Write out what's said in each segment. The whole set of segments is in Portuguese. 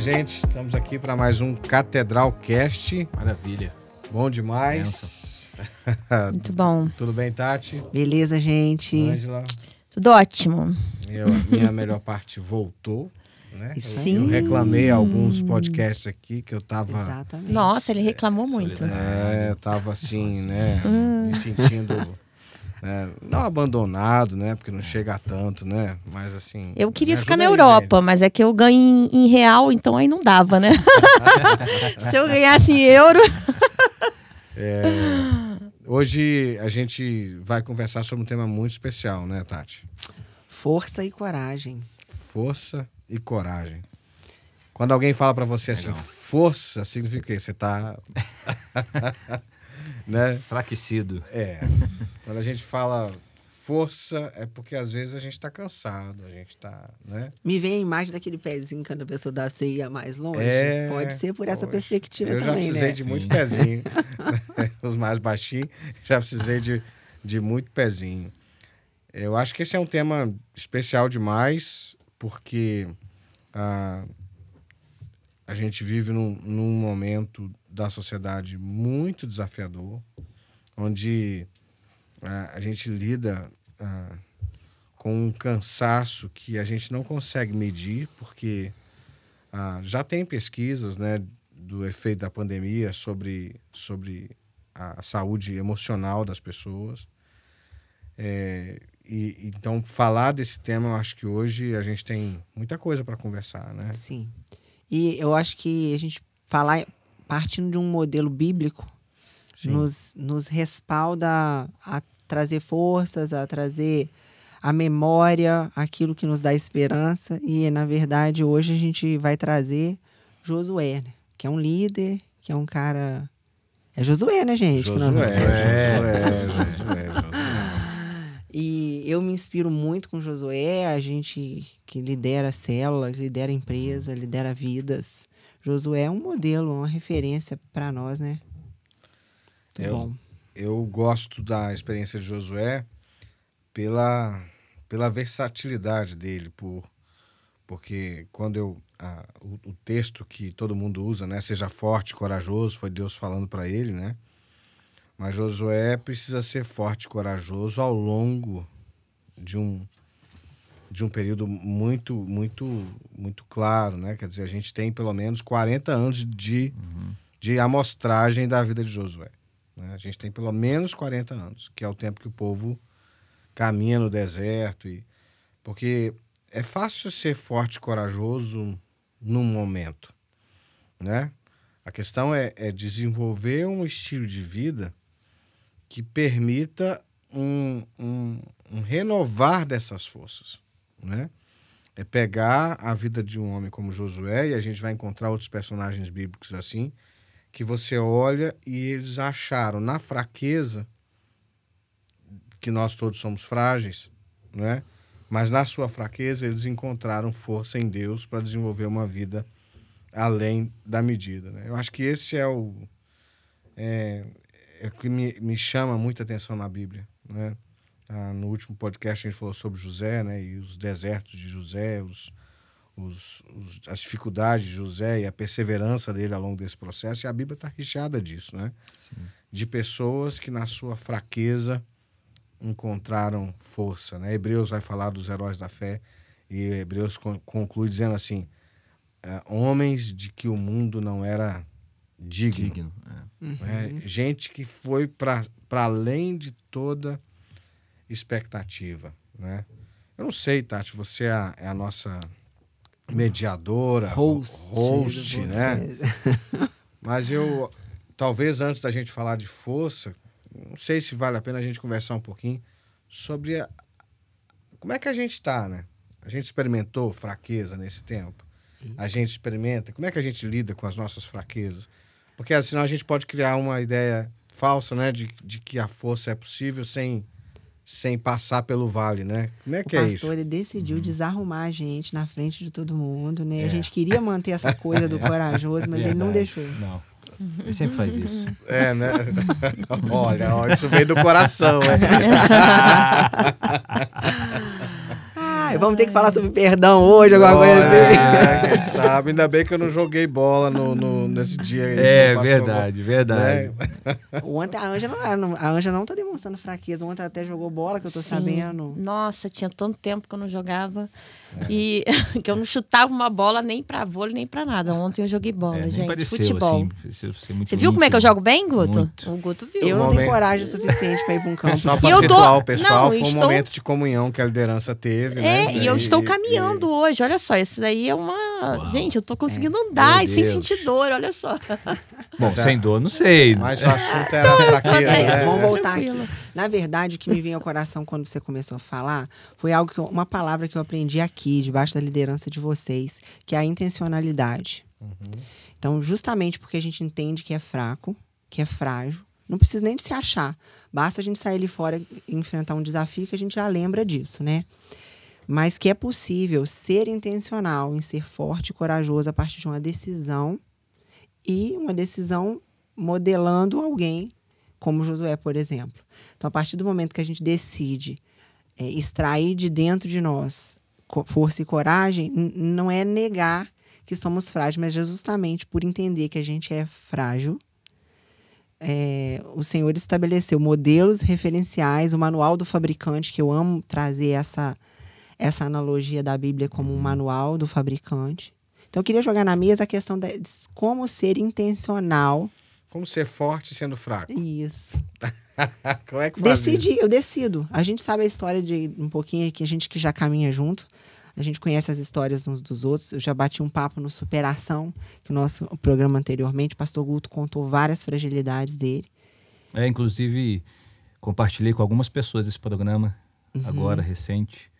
minha gente. Estamos aqui para mais um Catedral Cast. Maravilha. Bom demais. Muito bom. Tudo bem, Tati? Beleza, gente. Angela. Tudo ótimo. Eu, minha melhor parte voltou. Né? Sim. Eu reclamei alguns podcasts aqui que eu tava. Exatamente. Nossa, ele reclamou muito. É, eu tava assim, Nossa. né? Hum. Me sentindo É, não abandonado, né? Porque não é. chega a tanto, né? Mas assim. Eu queria ficar na Europa, aí, mas é que eu ganho em, em, real, então aí não dava, né? Se eu ganhasse em euro. é, hoje a gente vai conversar sobre um tema muito especial, né, Tati? Força e coragem. Força e coragem. Quando alguém fala para você assim, Legal. força, significa que você tá né? Enfraquecido. É. Quando a gente fala força, é porque às vezes a gente está cansado, a gente está, né? Me vem a imagem daquele pezinho quando a pessoa dá, você ia mais longe. É, Pode ser por essa perspectiva Eu também, né? Eu já precisei né? de Sim. muito pezinho. Os mais baixinhos, já precisei de, de muito pezinho. Eu acho que esse é um tema especial demais, porque... Ah, a gente vive num, num, momento da sociedade muito desafiador, onde ah, a gente lida ah, com um cansaço que a gente não consegue medir, porque ah, já tem pesquisas né, do efeito da pandemia sobre, sobre a saúde emocional das pessoas. É, e, então, falar desse tema, eu acho que hoje a gente tem muita coisa para conversar, né? Sim. E eu acho que a gente falar partindo de um modelo bíblico, nos, nos respalda a, a trazer forças, a trazer a memória, aquilo que nos dá esperança. E, na verdade, hoje a gente vai trazer Josué, né? que é um líder, que é um cara. É Josué, né, gente? Josué, não... é, é Josué, Josué, Josué. E eu me inspiro muito com Josué, a gente que lidera células, lidera empresas, empresa, lidera vidas. Josué é um modelo, uma referência para nós, né? Muito eu, bom. Eu gosto da experiência de Josué pela, pela versatilidade dele, por porque quando eu a, o, o, texto que todo mundo usa, né, seja forte, corajoso, foi Deus falando para ele, né? Mas Josué precisa ser forte, corajoso ao longo de um de um período muito, muito, muito claro, né? Quer dizer, a gente tem pelo menos 40 anos de, uhum. de amostragem da vida de Josué. Né? A gente tem pelo menos 40 anos, que é o tempo que o povo caminha no deserto. E... Porque é fácil ser forte e corajoso num momento, né? A questão é, é desenvolver um estilo de vida que permita um, um, um renovar dessas forças né? É pegar a vida de um homem como Josué, e a gente vai encontrar outros personagens bíblicos assim, que você olha e eles acharam na fraqueza, que nós todos somos frágeis, né? Mas na sua fraqueza eles encontraram força em Deus para desenvolver uma vida além da medida. Né? Eu acho que esse é o, é, é o que me, me chama muita atenção na Bíblia. Né? Ah, no último podcast a gente falou sobre José, né? E os desertos de José, os, os, os, as dificuldades de José e a perseverança dele ao longo desse processo. E a Bíblia está recheada disso, né? Sim. De pessoas que na sua fraqueza encontraram força, né? Hebreus vai falar dos heróis da fé e Hebreus conclui dizendo assim: é, homens de que o mundo não era digno. digno é. Uhum. É, gente que foi para além de toda expectativa, né? Eu não sei, Tati, você é a, é a nossa mediadora, host, host né? Mas eu, talvez antes da gente falar de força, não sei se vale a pena a gente conversar um pouquinho sobre a, como é que a gente está, né? A gente experimentou fraqueza nesse tempo. A gente experimenta. Como é que a gente lida com as nossas fraquezas? Porque assim, senão a gente pode criar uma ideia falsa, né? De, de que a força é possível sem sem passar pelo vale, né? Como é que o é pastor, isso? pastor ele decidiu uhum. desarrumar a gente na frente de todo mundo, né? É. A gente queria manter essa coisa do é. corajoso, mas é, ele não é. deixou. Não. Ele sempre faz isso. É, né? Olha, ó, isso vem do coração, né? Ai, vamos ter que falar sobre perdão hoje, alguma coisa assim. É, quem sabe? Ainda bem que eu não joguei bola no, no nesse dia aí. É, verdade, né? verdade. É. Ontem a Anja, não, a Anja não tá demonstrando fraqueza. Ontem ela até jogou bola, que eu tô Sim. sabendo. Nossa, tinha tanto tempo que eu não jogava. E que eu não chutava uma bola nem pra vôlei, nem pra nada. Ontem eu joguei bola, é, gente. Pareceu, futebol. Assim, Você viu como é que eu jogo bem, Guto? Muito. O Guto viu. Eu não tenho coragem suficiente pra ir pra um campo. Pessoal, e eu tô... pessoal, não, foi um momento de comunhão que a liderança teve. É, né? e, e eu estou caminhando e... hoje. Olha só, isso daí é uma. Uau. Gente, eu tô conseguindo é. andar sem sentir dor, olha só. Bom, sem é. dor, não sei. Mas o assunto então, né? é. então, Vamos tá voltar Tranquilo. aqui. Na verdade, o que me veio ao coração quando você começou a falar foi algo que eu, uma palavra que eu aprendi aqui, debaixo da liderança de vocês, que é a intencionalidade. Uhum. Então, justamente porque a gente entende que é fraco, que é frágil, não precisa nem de se achar. Basta a gente sair ali fora e enfrentar um desafio que a gente já lembra disso, né? Mas que é possível ser intencional em ser forte e corajoso a partir de uma decisão e uma decisão modelando alguém como Josué, por exemplo. Então, a partir do momento que a gente decide é, extrair de dentro de nós força e coragem, não é negar que somos frágeis, mas justamente por entender que a gente é frágil, é, o Senhor estabeleceu modelos referenciais, o manual do fabricante, que eu amo trazer essa, essa analogia da Bíblia como um manual do fabricante. Então, eu queria jogar na mesa a questão de como ser intencional. Como ser forte sendo fraco. Isso. Como é que faz Decidi, isso? eu decido. A gente sabe a história de um pouquinho que a gente que já caminha junto. A gente conhece as histórias uns dos outros. Eu já bati um papo no Superação, que o nosso programa anteriormente, o pastor Guto contou várias fragilidades dele. É, inclusive, compartilhei com algumas pessoas esse programa, uhum. agora, recente,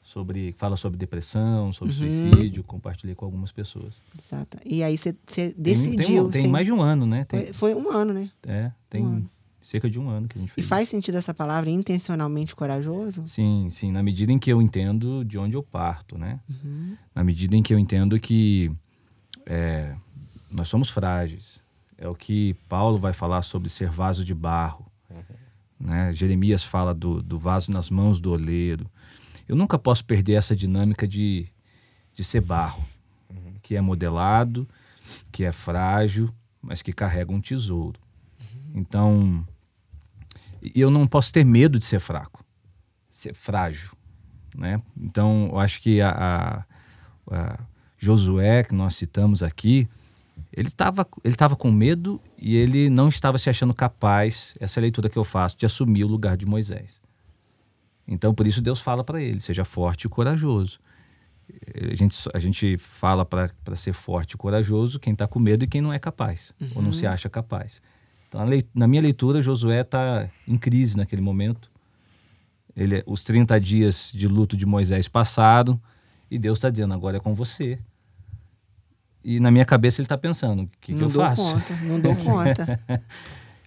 sobre fala sobre depressão, sobre uhum. suicídio. Compartilhei com algumas pessoas. Exato. E aí você decidiu. Tem, tem, tem mais de um ano, né? Tem, foi, foi, um ano, né? É, tem. Um cerca de um ano que a gente fez. E faz sentido essa palavra intencionalmente corajoso? Sim, sim. Na medida em que eu entendo de onde eu parto, né? Uhum. Na medida em que eu entendo que é, nós somos frágeis. É o que Paulo vai falar sobre ser vaso de barro. Uhum. Né? Jeremias fala do, do vaso nas mãos do oleiro. Eu nunca posso perder essa dinâmica de, de ser barro, uhum. que é modelado, que é frágil, mas que carrega um tesouro. Uhum. Então, e eu não posso ter medo de ser fraco, ser frágil, né? Então, eu acho que a, a, a Josué, que nós citamos aqui, ele estava ele tava com medo e ele não estava se achando capaz, essa é leitura que eu faço, de assumir o lugar de Moisés. Então, por isso, Deus fala para ele: seja forte e corajoso. A gente, a gente fala para ser forte e corajoso quem está com medo e quem não é capaz, uhum. ou não se uhum. acha capaz. Então, na minha leitura, Josué está em crise naquele momento. Ele, é, os 30 dias de luto de Moisés passaram e Deus está dizendo: agora é com você. E na minha cabeça ele está pensando: o que, que eu faço? Conta, não dou conta.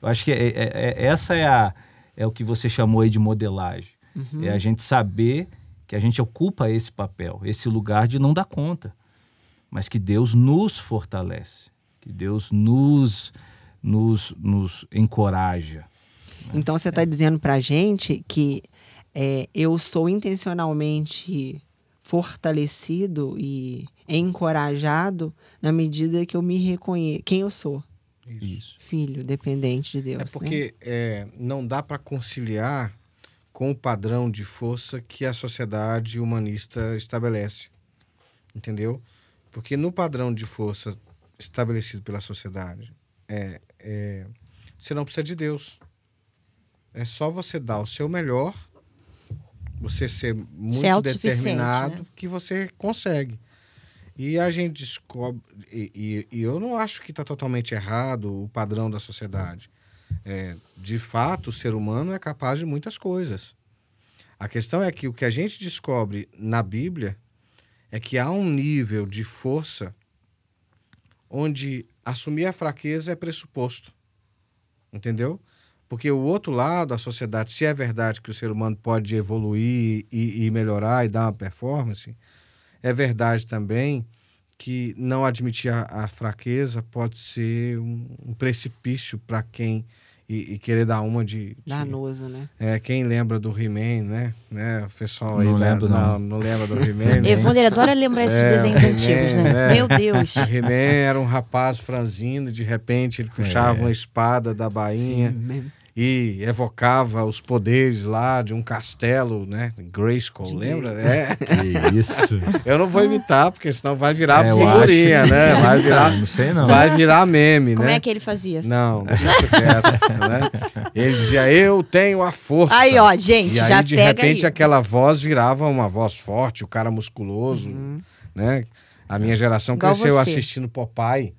eu acho que é, é, é, essa é, a, é o que você chamou aí de modelagem. Uhum. É a gente saber que a gente ocupa esse papel, esse lugar de não dar conta, mas que Deus nos fortalece, que Deus nos nos, nos encoraja. Então você está é. dizendo para a gente que é, eu sou intencionalmente fortalecido e encorajado na medida que eu me reconheço quem eu sou. Isso. Filho, dependente de Deus. É né? porque né? é, não dá para conciliar com o padrão de força que a sociedade humanista estabelece. Entendeu? Porque no padrão de força estabelecido pela sociedade, é, é, você não precisa de Deus. É só você dar o seu melhor, você ser é muito ser determinado, né? que você consegue. E a gente descobre. E, e, e eu não acho que está totalmente errado o padrão da sociedade. É, de fato, o ser humano é capaz de muitas coisas. A questão é que o que a gente descobre na Bíblia é que há um nível de força onde assumir a fraqueza é pressuposto. Entendeu? Porque o outro lado, a sociedade, se é verdade que o ser humano pode evoluir e, e, melhorar e dar uma performance, é verdade também que não admitir a, a fraqueza pode ser um, um precipício para quem e, e, querer dar uma de, de. Danoso, né? É, quem lembra do He-Man, né? né? O pessoal aí. Não lembra lembro, da, não. não. lembra do He-Man. Né? Evander adora lembrar esses é, desenhos antigos, né? né? Meu Deus. He-Man era um rapaz franzino, de repente ele puxava é. uma espada da bainha. He-Man e evocava os poderes lá de um castelo, né? Grayskull, lembra? É. Que isso. Eu não vou imitar, porque senão vai virar é, figurinha, né? Vai virar, não sei não. Vai virar meme, Como né? Como é que ele fazia? Não, deixa né? Ele dizia, eu tenho a força. Aí, ó, gente, e aí, já de repente, aí. aquela voz virava uma voz forte, o cara musculoso, uhum. né? A minha é. geração Igual cresceu você. assistindo Popeye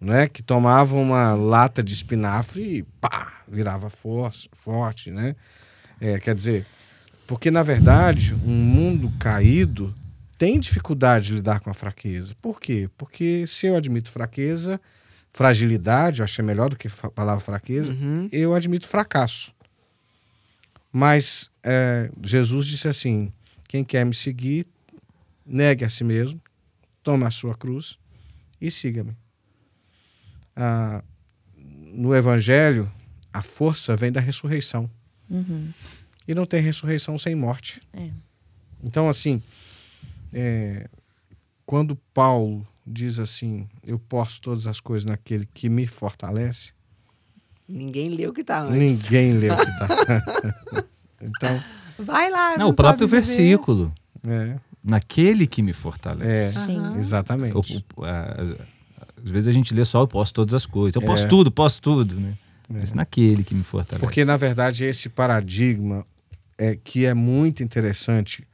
né? Que tomava uma lata de espinafre e pá, virava forte, forte né? É, quer dizer, porque na verdade um mundo caído tem dificuldade de lidar com a fraqueza. Por quê? Porque se eu admito fraqueza, fragilidade, eu achei é melhor do que a palavra fraqueza, uhum. eu admito fracasso. Mas é, Jesus disse assim: quem quer me seguir, negue a si mesmo, tome a sua cruz e siga-me ah, no Evangelho, a força vem da ressurreição. Uhum. E não tem ressurreição sem morte. É. Então, assim, é, quando Paulo diz assim: Eu posso todas as coisas naquele que me fortalece. Ninguém leu o que está antes. Ninguém leu o que está Então. Vai lá, não, não o próprio viver. versículo. É. Naquele que me fortalece. É, Sim. exatamente. O, a, às vezes a gente lê só eu posso todas as coisas. Eu é. posso tudo, posso tudo, né? É. Mas naquele que me fortalece. Porque, na verdade, esse paradigma é que é muito interessante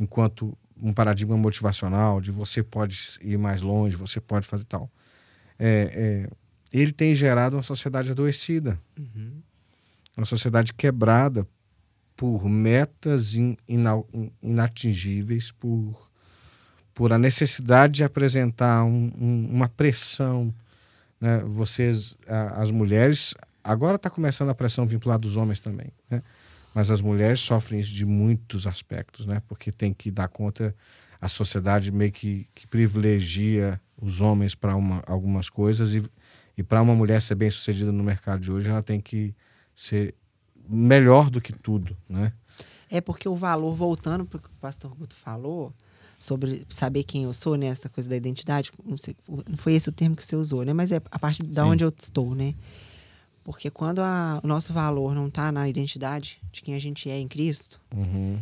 enquanto um paradigma motivacional de você pode ir mais longe, você pode fazer tal. É, é, ele tem gerado uma sociedade adoecida, uhum. uma sociedade quebrada por metas in, in, inatingíveis, por por a necessidade de apresentar um, um, uma pressão. Né? Vocês, a, as mulheres, agora está começando a pressão vir para lado dos homens também, né? mas as mulheres sofrem isso de muitos aspectos, né? porque tem que dar conta, a sociedade meio que, que privilegia os homens para algumas coisas e, e para uma mulher ser bem sucedida no mercado de hoje, ela tem que ser melhor do que tudo, né? É porque o valor, voltando para o que o pastor Guto falou, sobre saber quem eu sou, né? Essa coisa da identidade. Não, sei, não foi esse o termo que você usou, né? Mas é a parte da onde eu estou, né? Porque quando a, o nosso valor não está na identidade de quem a gente é em Cristo, uhum.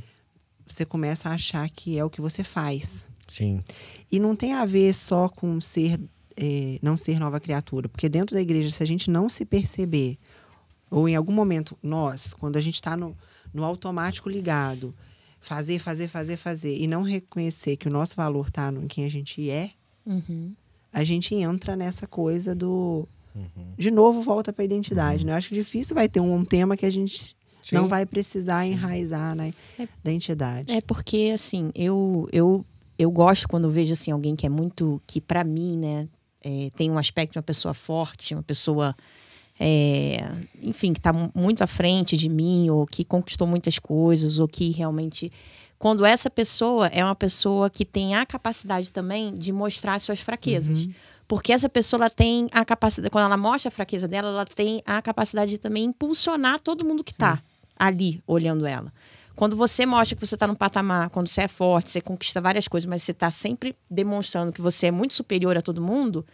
você começa a achar que é o que você faz. Sim. E não tem a ver só com ser eh, não ser nova criatura. Porque dentro da igreja, se a gente não se perceber, ou em algum momento, nós, quando a gente está no, no automático ligado, fazer, fazer, fazer, fazer e não reconhecer que o nosso valor está em quem a gente é, uhum. a gente entra nessa coisa do. Uhum. De novo, volta para a identidade. Uhum. Né? Eu acho difícil vai ter um, um tema que a gente Sim. não vai precisar enraizar na né? é, identidade. É porque, assim, eu, eu, eu gosto quando vejo assim, alguém que é muito. que, para mim, né, é, tem um aspecto de uma pessoa forte, uma pessoa é, enfim, que está muito à frente de mim, ou que conquistou muitas coisas, ou que realmente. Quando essa pessoa é uma pessoa que tem a capacidade também de mostrar suas fraquezas. Uhum. Porque essa pessoa ela tem a capacidade, quando ela mostra a fraqueza dela, ela tem a capacidade de também impulsionar todo mundo que está ali olhando ela. Quando você mostra que você está no patamar, quando você é forte, você conquista várias coisas, mas você está sempre demonstrando que você é muito superior a todo mundo,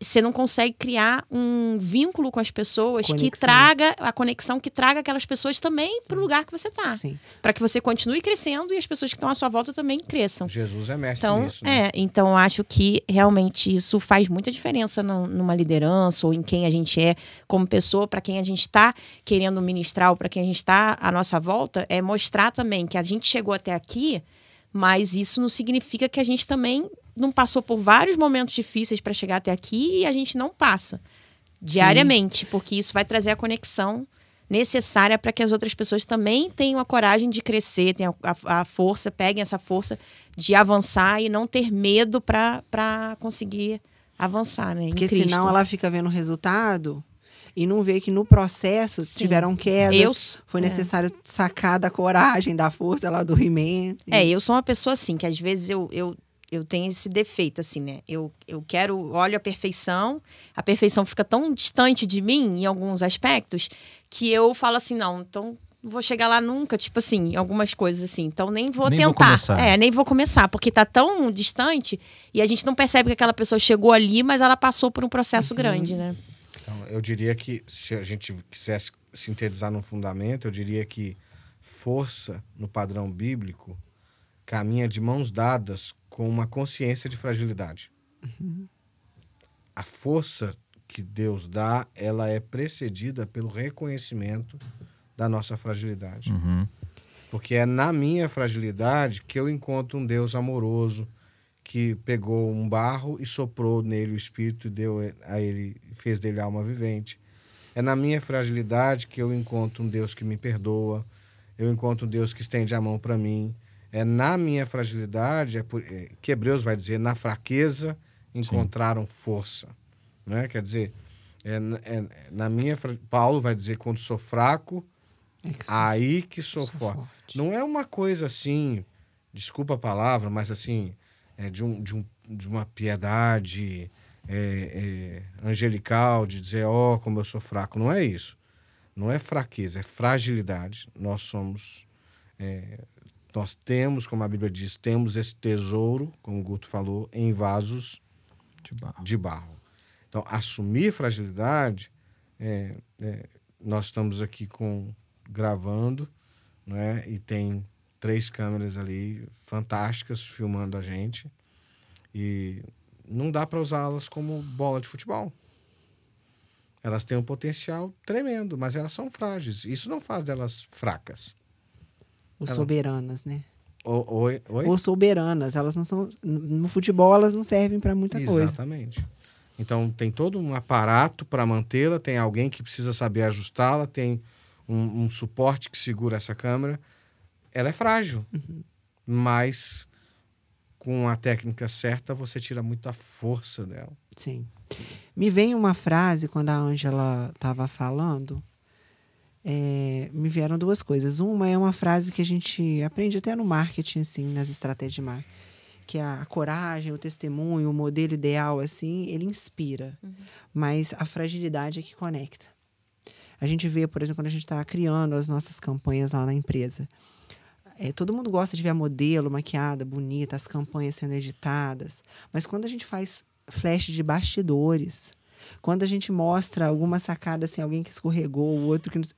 você não consegue criar um vínculo com as pessoas conexão. que traga a conexão, que traga aquelas pessoas também para o lugar que você está. Para que você continue crescendo e as pessoas que estão à sua volta também cresçam. Jesus é mestre então, nisso. Né? É, então acho que realmente isso faz muita diferença no, numa liderança ou em quem a gente é como pessoa, para quem a gente está querendo ministrar ou para quem a gente está à nossa volta, é mostrar também que a gente chegou até aqui mas isso não significa que a gente também não passou por vários momentos difíceis para chegar até aqui e a gente não passa diariamente, Sim. porque isso vai trazer a conexão necessária para que as outras pessoas também tenham a coragem de crescer, tenham a, a, força, peguem essa força de avançar e não ter medo para conseguir avançar, né? porque Cristo. senão ela fica vendo o resultado e não vê que no processo Sim. tiveram quedas, eu, foi é. necessário sacar da coragem, da força lá do he É, eu sou uma pessoa assim, que às vezes eu, eu eu tenho esse defeito, assim, né? Eu, eu quero, olho a perfeição, a perfeição fica tão distante de mim em alguns aspectos que eu falo assim, não, então não vou chegar lá nunca, tipo assim, algumas coisas assim. Então nem vou nem tentar. Vou é, nem vou começar, porque tá tão distante e a gente não percebe que aquela pessoa chegou ali, mas ela passou por um processo uhum. grande, né? Então, eu diria que se a gente quisesse sintetizar num fundamento, eu diria que força no padrão bíblico caminha de mãos dadas com uma consciência de fragilidade. Uhum. A força que Deus dá, ela é precedida pelo reconhecimento da nossa fragilidade. Uhum. Porque é na minha fragilidade que eu encontro um Deus amoroso que pegou um barro e soprou nele o espírito e deu a ele fez dele alma vivente. É na minha fragilidade que eu encontro um Deus que me perdoa, eu encontro um Deus que estende a mão para mim, é na minha fragilidade, é, por, é que Hebreus vai dizer, na fraqueza encontraram Sim. força. Né? Quer dizer, é, é, na minha Paulo vai dizer, quando sou fraco, é que sou, aí que sou, sou forte. forte. Não é uma coisa assim, desculpa a palavra, mas assim, é de, um, de, um, de uma piedade é, é, angelical, de dizer, ó, oh, como eu sou fraco. Não é isso. Não é fraqueza, é fragilidade. Nós somos nós temos, como a Bíblia diz, temos esse tesouro, como o Guto falou, em vasos de barro. De barro. Então, assumir fragilidade, é, é, nós estamos aqui com gravando, né? E tem três câmeras ali fantásticas filmando a gente. E não dá para usá-las como bola de futebol. Elas têm um potencial tremendo, mas elas são frágeis. Isso não faz delas fracas. Tá Ou Ela... soberanas, né? oi, oi? Ou soberanas. Elas não são. No futebol, elas não servem para muita Exatamente. coisa. Exatamente. Então, tem todo um aparato para mantê-la, tem alguém que precisa saber ajustá-la, tem um, um, suporte que segura essa câmera. Ela é frágil, uhum. mas com a técnica certa, você tira muita força dela. Sim. Me vem uma frase quando a Ângela estava falando, é, me vieram duas coisas. Uma é uma frase que a gente aprende até no marketing, assim, nas estratégias de marketing, que é a, a coragem, o testemunho, o modelo ideal, assim, ele inspira, uhum. mas a fragilidade é que conecta. A gente vê, por exemplo, quando a gente está criando as nossas campanhas lá na empresa. É, todo mundo gosta de ver a modelo maquiada, bonita, as campanhas sendo editadas. Mas quando a gente faz flash de bastidores, quando a gente mostra alguma sacada, assim, alguém que escorregou, o outro que... Nos...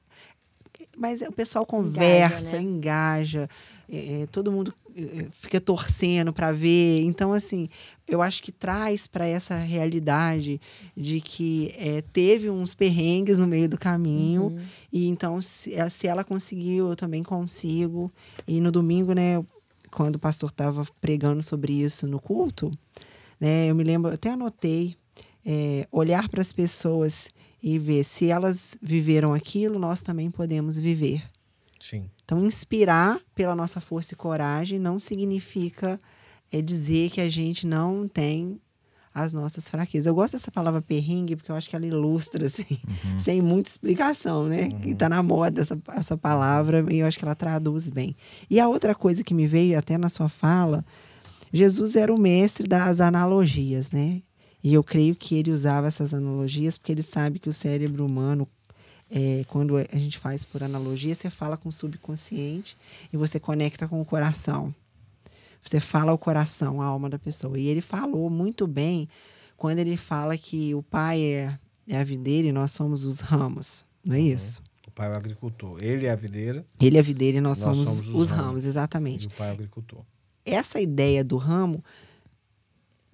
Mas o pessoal conversa, engaja, né? engaja é, é todo mundo é, é, fica torcendo para ver. Então, assim, eu acho que traz para essa realidade de que é, teve uns perrengues no meio do caminho. Uhum. E então, se, se, ela conseguiu, eu também consigo. E no domingo, né, quando o pastor estava pregando sobre isso no culto, né, eu me lembro, eu até anotei, é, olhar para as pessoas e ver se elas viveram aquilo, nós também podemos viver. Sim. Então, inspirar pela nossa força e coragem não significa é, dizer que a gente não tem as nossas fraquezas. Eu gosto dessa palavra perrengue porque eu acho que ela ilustra, assim, uhum. sem muita explicação, né? Uhum. Que tá na moda essa, essa palavra e eu acho que ela traduz bem. E a outra coisa que me veio até na sua fala, Jesus era o mestre das analogias, né? E eu creio que ele usava essas analogias porque ele sabe que o cérebro humano, é, quando é, a gente faz por analogia, você fala com o subconsciente e você conecta com o coração. Você fala o coração, a alma da pessoa. E ele falou muito bem quando ele fala que o pai é, é a videira e nós somos os ramos. Não é uhum. isso? Uhum. O pai é o agricultor. Ele é a videira. Ele é a videira e nós, nós somos, somos, os, ramos, ramos exatamente. E o pai é o agricultor. Essa ideia do ramo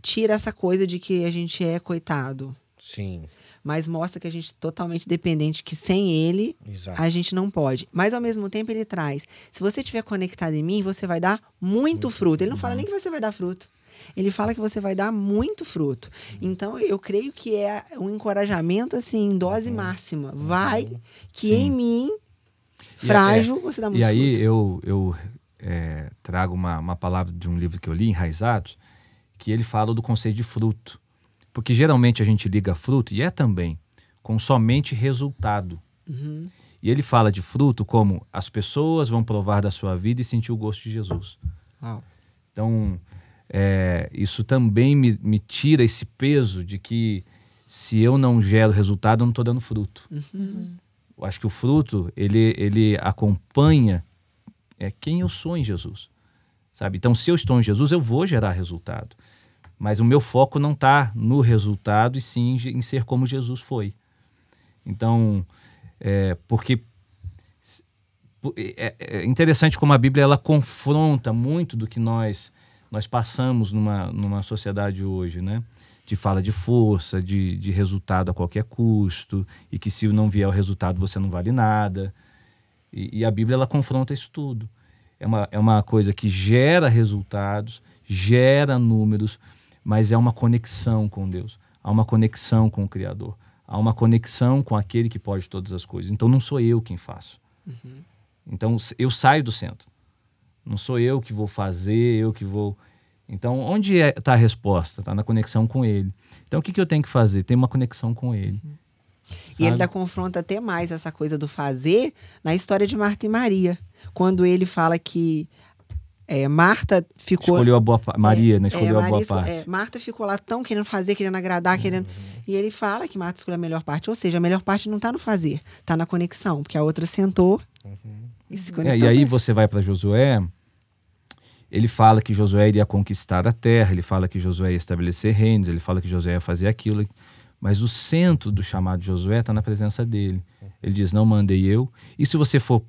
tira essa coisa de que a gente é coitado. Sim. Mas mostra que a gente é totalmente dependente, que sem ele Exato. a gente não pode. Mas ao mesmo tempo ele traz: se você estiver conectado em mim, você vai dar muito, fruto. Ele não fala nem uhum. que você vai dar fruto. Ele fala que você vai dar muito fruto. Uhum. Então, eu creio que é um encorajamento, assim, em dose uhum. máxima. Vai, que Sim. em mim, é, é. frágil, é, você dá muito fruto. E aí, fruto. eu, eu é, trago uma, uma palavra de um livro que eu li, Enraizados, que ele fala do conceito de fruto. Porque geralmente a gente liga fruto, e é também, com somente resultado. Uhum. E ele fala de fruto como as pessoas vão provar da sua vida e sentir o gosto de Jesus. Uau. Então, é, isso também me, me, tira esse peso de que se eu não gero resultado, eu não estou dando fruto. Uhum. Eu acho que o fruto, ele, ele acompanha é, quem eu sou em Jesus. Sabe? Então, se eu estou em Jesus, eu vou gerar resultado. Mas o meu foco não está no resultado, e sim em ser como Jesus foi. Então, é, porque é, é interessante como a Bíblia ela confronta muito do que nós nós passamos numa, numa sociedade hoje, né? De fala de força, de, de resultado a qualquer custo, e que se não vier o resultado você não vale nada. E, e a Bíblia ela confronta isso tudo. É uma, é uma coisa que gera resultados, gera números, mas é uma conexão com Deus, há uma conexão com o Criador, há uma conexão com aquele que pode todas as coisas. Então não sou eu quem faço. Uhum. Então eu saio do centro. Não sou eu que vou fazer, eu que vou. Então onde está é, tá a resposta? Está na conexão com Ele. Então o que, que eu tenho que fazer? Tem uma conexão com Ele. Uhum. E ele ainda confronta até mais essa coisa do fazer na história de Marta e Maria, quando ele fala que é, Marta ficou. Escolheu a boa parte. Maria, é, né? Escolheu é, Maria, a boa parte. É, Marta ficou lá tão querendo fazer, querendo agradar, uhum. querendo. E ele fala que Marta escolheu a melhor parte. Ou seja, a melhor parte não tá no fazer, tá na conexão. Porque a outra sentou uhum. e se é, conectou. e aí você vai para Josué. Ele fala que Josué iria conquistar a terra, ele fala que Josué ia estabelecer reinos, ele fala que Josué ia fazer aquilo. Mas o centro do chamado de Josué está na presença dele. Uhum. Ele diz: Não mandei eu. E se você for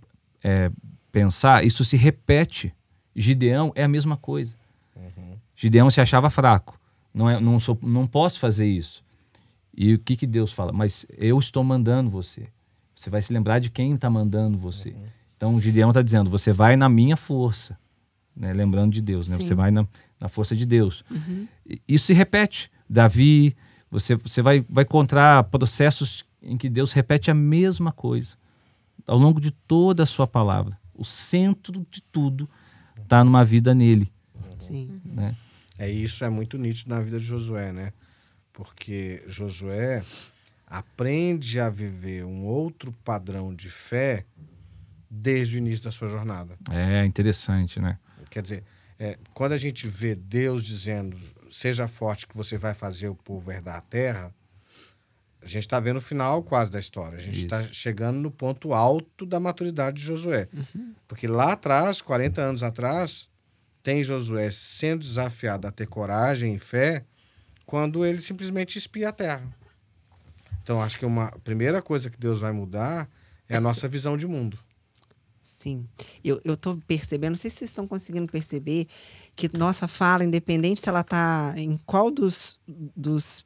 é, pensar, isso se repete Gideão é a mesma coisa. Uhum. Gideão se achava fraco. Não, é, não, sou, não posso fazer isso. E o que, que Deus fala? Mas eu estou mandando você. Você vai se lembrar de quem está mandando você. Uhum. Então, Gideão está dizendo: você vai na minha força. Né? Lembrando de Deus, né? você vai na, na, força de Deus. Uhum. Isso se repete. Davi, você, você vai, vai encontrar processos em que Deus repete a mesma coisa ao longo de toda a sua palavra. O centro de tudo está numa vida nele. Sim. Né? É isso é muito nítido na vida de Josué, né? Porque Josué aprende a viver um outro padrão de fé desde o início da sua jornada. É interessante, né? Quer dizer, é, quando a gente vê Deus dizendo seja forte que você vai fazer o povo herdar a terra, a gente está vendo o final quase da história. A gente está chegando no ponto alto da maturidade de Josué. Uhum. Porque lá atrás, 40 anos atrás, tem Josué sendo desafiado a ter coragem e fé quando ele simplesmente espia a terra. Então, acho que uma a primeira coisa que Deus vai mudar é a nossa visão de mundo. Sim. Eu estou percebendo, não sei se vocês estão conseguindo perceber, que nossa fala, independente se ela está em qual dos, dos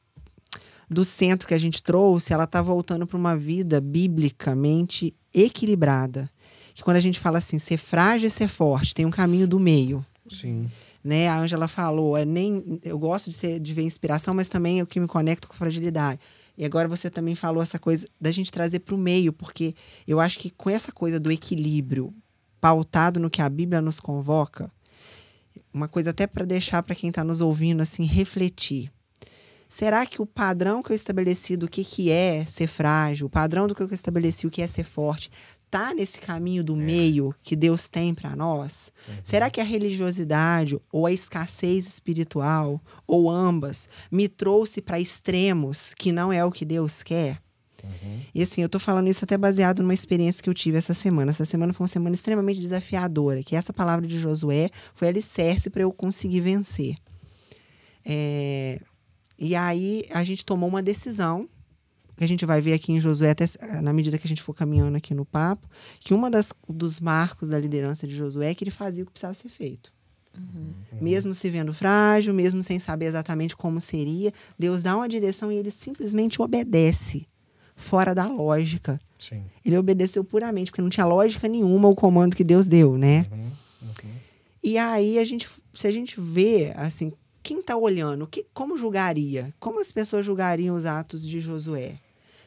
do centro que a gente trouxe, ela está voltando para uma vida biblicamente equilibrada. Que quando a gente fala assim, ser frágil e é ser forte, tem um caminho do meio. Sim. Né? A Ângela falou, é nem eu gosto de ser de ver inspiração, mas também é o que me conecto com fragilidade. E agora você também falou essa coisa da gente trazer para o meio, porque eu acho que com essa coisa do equilíbrio pautado no que a Bíblia nos convoca, uma coisa até para deixar para quem está nos ouvindo assim refletir. Será que o padrão que eu estabeleci do que, que é ser frágil, o padrão do que eu estabeleci o que é ser forte, tá nesse caminho do é. meio que Deus tem para nós? Uhum. Será que a religiosidade ou a escassez espiritual, ou ambas, me trouxe para extremos que não é o que Deus quer? Uhum. E assim, eu tô falando isso até baseado numa experiência que eu tive essa semana. Essa semana foi uma semana extremamente desafiadora, que essa palavra de Josué foi alicerce para eu conseguir vencer. É, e aí a gente tomou uma decisão, que a gente vai ver aqui em Josué, até, na medida que a gente for caminhando aqui no papo, que uma das dos marcos da liderança de Josué é que ele fazia o que precisava ser feito. Uhum. Mesmo se vendo frágil, mesmo sem saber exatamente como seria, Deus dá uma direção e ele simplesmente obedece, fora da lógica. Sim. Ele obedeceu puramente, porque não tinha lógica nenhuma o comando que Deus deu, né? Uhum. Uhum. E aí a gente, se a gente vê assim quem está olhando, que, como julgaria? Como as pessoas julgariam os atos de Josué?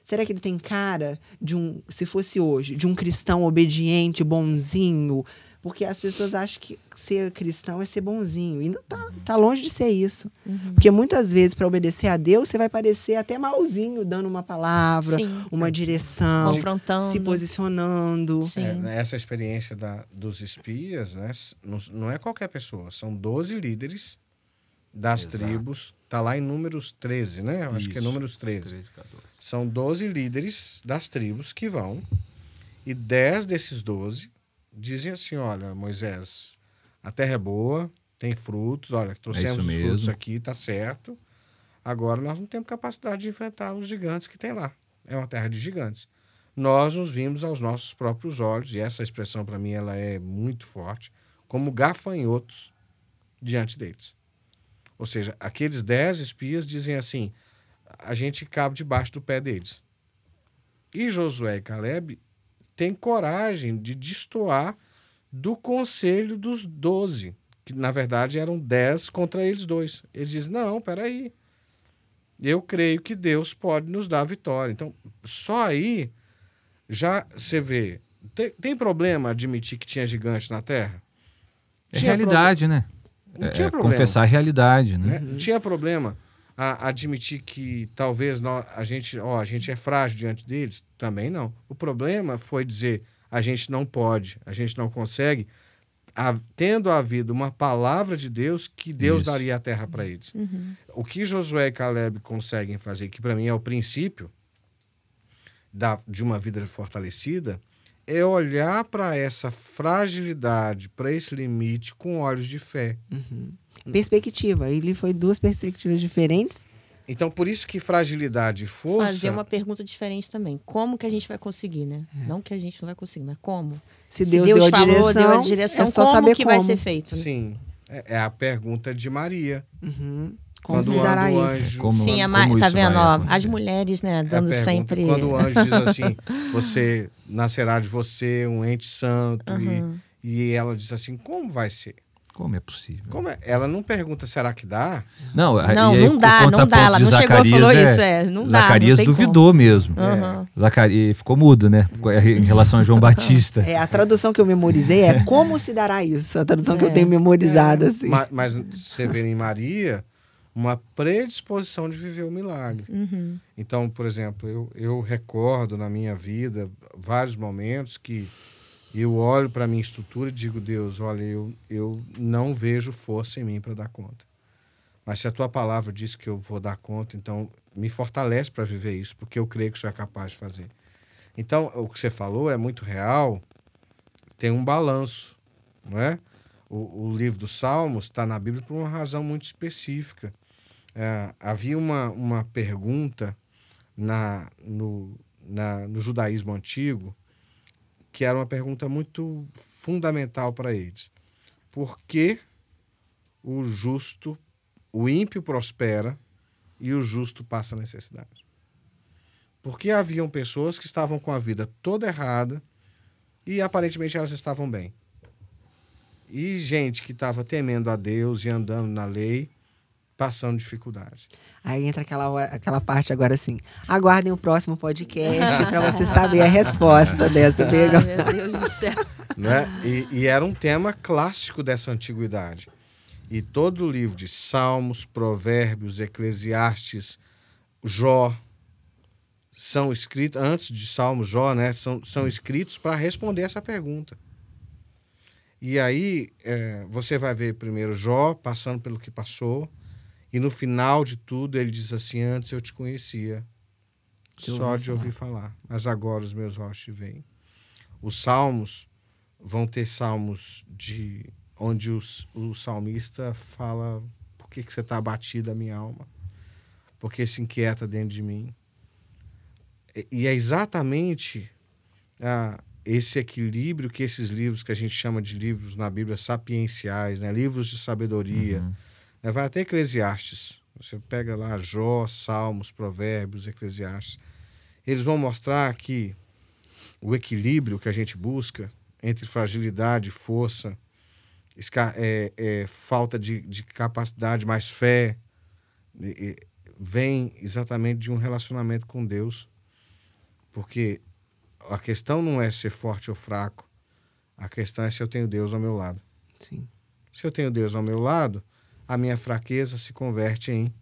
Será que ele tem cara de um, se fosse hoje, de um cristão obediente, bonzinho? Porque as pessoas acham que ser cristão é ser bonzinho. E não tá, uhum. tá longe de ser isso. Uhum. Porque muitas vezes, para obedecer a Deus, você vai parecer até malzinho, dando uma palavra, Sim. uma direção, Confrontando. se posicionando. É, né, essa experiência da, dos espias, né, não, não é qualquer pessoa. São 12 líderes das Exato. tribos. Está lá em números 13, né? Eu acho que é números 13. 13 São 12 líderes das tribos que vão, e 10 desses 12 dizem assim: olha, Moisés, a terra é boa, tem frutos, olha, trouxemos é frutos aqui, tá certo. Agora nós não temos capacidade de enfrentar os gigantes que tem lá. É uma terra de gigantes. Nós nos vimos aos nossos próprios olhos, e essa expressão para mim ela é muito forte, como gafanhotos diante deles. Ou seja, aqueles dez espias dizem assim: a gente cabe debaixo do pé deles. E Josué e Caleb têm coragem de destoar do conselho dos doze, que na verdade eram dez contra eles dois. Eles dizem: não, peraí. Eu creio que Deus pode nos dar a vitória. Então, só aí já você vê. Tem, tem problema admitir que tinha gigante na Terra? É tinha realidade, pro... né? Não é, tinha é, problema. Confessar a realidade, né? É, não tinha problema a admitir que talvez nós, a, gente, ó, a gente é frágil diante deles. Também não. O problema foi dizer a gente não pode, a gente não consegue, a, tendo havido uma palavra de Deus que Deus Isso. daria a terra para eles. Uhum. O que Josué e Caleb conseguem fazer, que para mim é o princípio da, de uma vida fortalecida, é olhar para essa fragilidade, para esse limite com olhos de fé. Uhum. Perspectiva. Ele foi duas perspectivas diferentes. Então, por isso que fragilidade e força. Fazer uma pergunta diferente também. Como que a gente vai conseguir, né? É. Não que a gente não vai conseguir, mas como? Se Deus, Se Deus deu falou, a direção, deu a direção, é só como saber que como. vai ser feito? Né? Sim. É, é a pergunta de Maria. Uhum considerar isso. Como, Sim, como a, tá vendo? Ó, as mulheres, né, é dando sempre. Quando o anjo diz assim: você nascerá de você, um ente santo, uhum. e, e ela diz assim: como vai ser? Como é possível? Como é? Ela não pergunta, será que dá? Não, é, não, aí, não dá, não dá. Ela não Zacarias, chegou e falou é, isso, é. Não dá. Zacarias não duvidou como. mesmo. Uhum. É, Zacarias ficou mudo, né? Em relação a João Batista. É, a tradução que eu memorizei é como se dará isso? A tradução é. que eu tenho memorizada, assim. Mas, mas você vê em Maria, uma predisposição de viver o milagre. Uhum. Então, por exemplo, eu, eu recordo na minha vida vários momentos que eu olho para a minha estrutura e digo, Deus, olha, eu, eu não vejo força em mim para dar conta. Mas se a tua palavra diz que eu vou dar conta, então me fortalece para viver isso, porque eu creio que senhor é capaz de fazer. Então, o que você falou é muito real, tem um balanço, não é? O, o livro dos Salmos está na Bíblia por uma razão muito específica. É, havia uma, uma pergunta na, no, na, no judaísmo antigo que era uma pergunta muito fundamental para eles. Por que o justo, o ímpio prospera e o justo passa necessidade? Porque haviam pessoas que estavam com a vida toda errada e aparentemente elas estavam bem. E gente que estava temendo a Deus e andando na lei passando dificuldade. Aí entra aquela, aquela parte agora assim. Aguardem o próximo podcast para você saber a resposta dessa pergunta. Ai, meu Deus do céu. Né? E, e, era um tema clássico dessa antiguidade. E todo o livro de Salmos, Provérbios, Eclesiastes, Jó são escritos antes de Salmos, Jó, né? São, são escritos para responder essa pergunta. E aí é, você vai ver primeiro Jó passando pelo que passou, e no final de tudo, ele diz assim: Antes eu te conhecia, eu só ouvi de falar. ouvir falar, mas agora os meus olhos te veem. Os salmos vão ter salmos de onde os, o salmista fala: Por que, que você está abatida a minha alma? Por que se inquieta dentro de mim? E, e é exatamente ah, esse equilíbrio que esses livros que a gente chama de livros na Bíblia sapienciais, né? livros de sabedoria. Uhum é, vai até Eclesiastes. Você pega lá Jó, Salmos, Provérbios, Eclesiastes. Eles vão mostrar que o equilíbrio que a gente busca entre fragilidade, força, é, é, falta de, de, capacidade, mais fé, e, vem exatamente de um relacionamento com Deus. Porque a questão não é ser forte ou fraco, a questão é se eu tenho Deus ao meu lado. Sim. Se eu tenho Deus ao meu lado, a minha fraqueza se converte em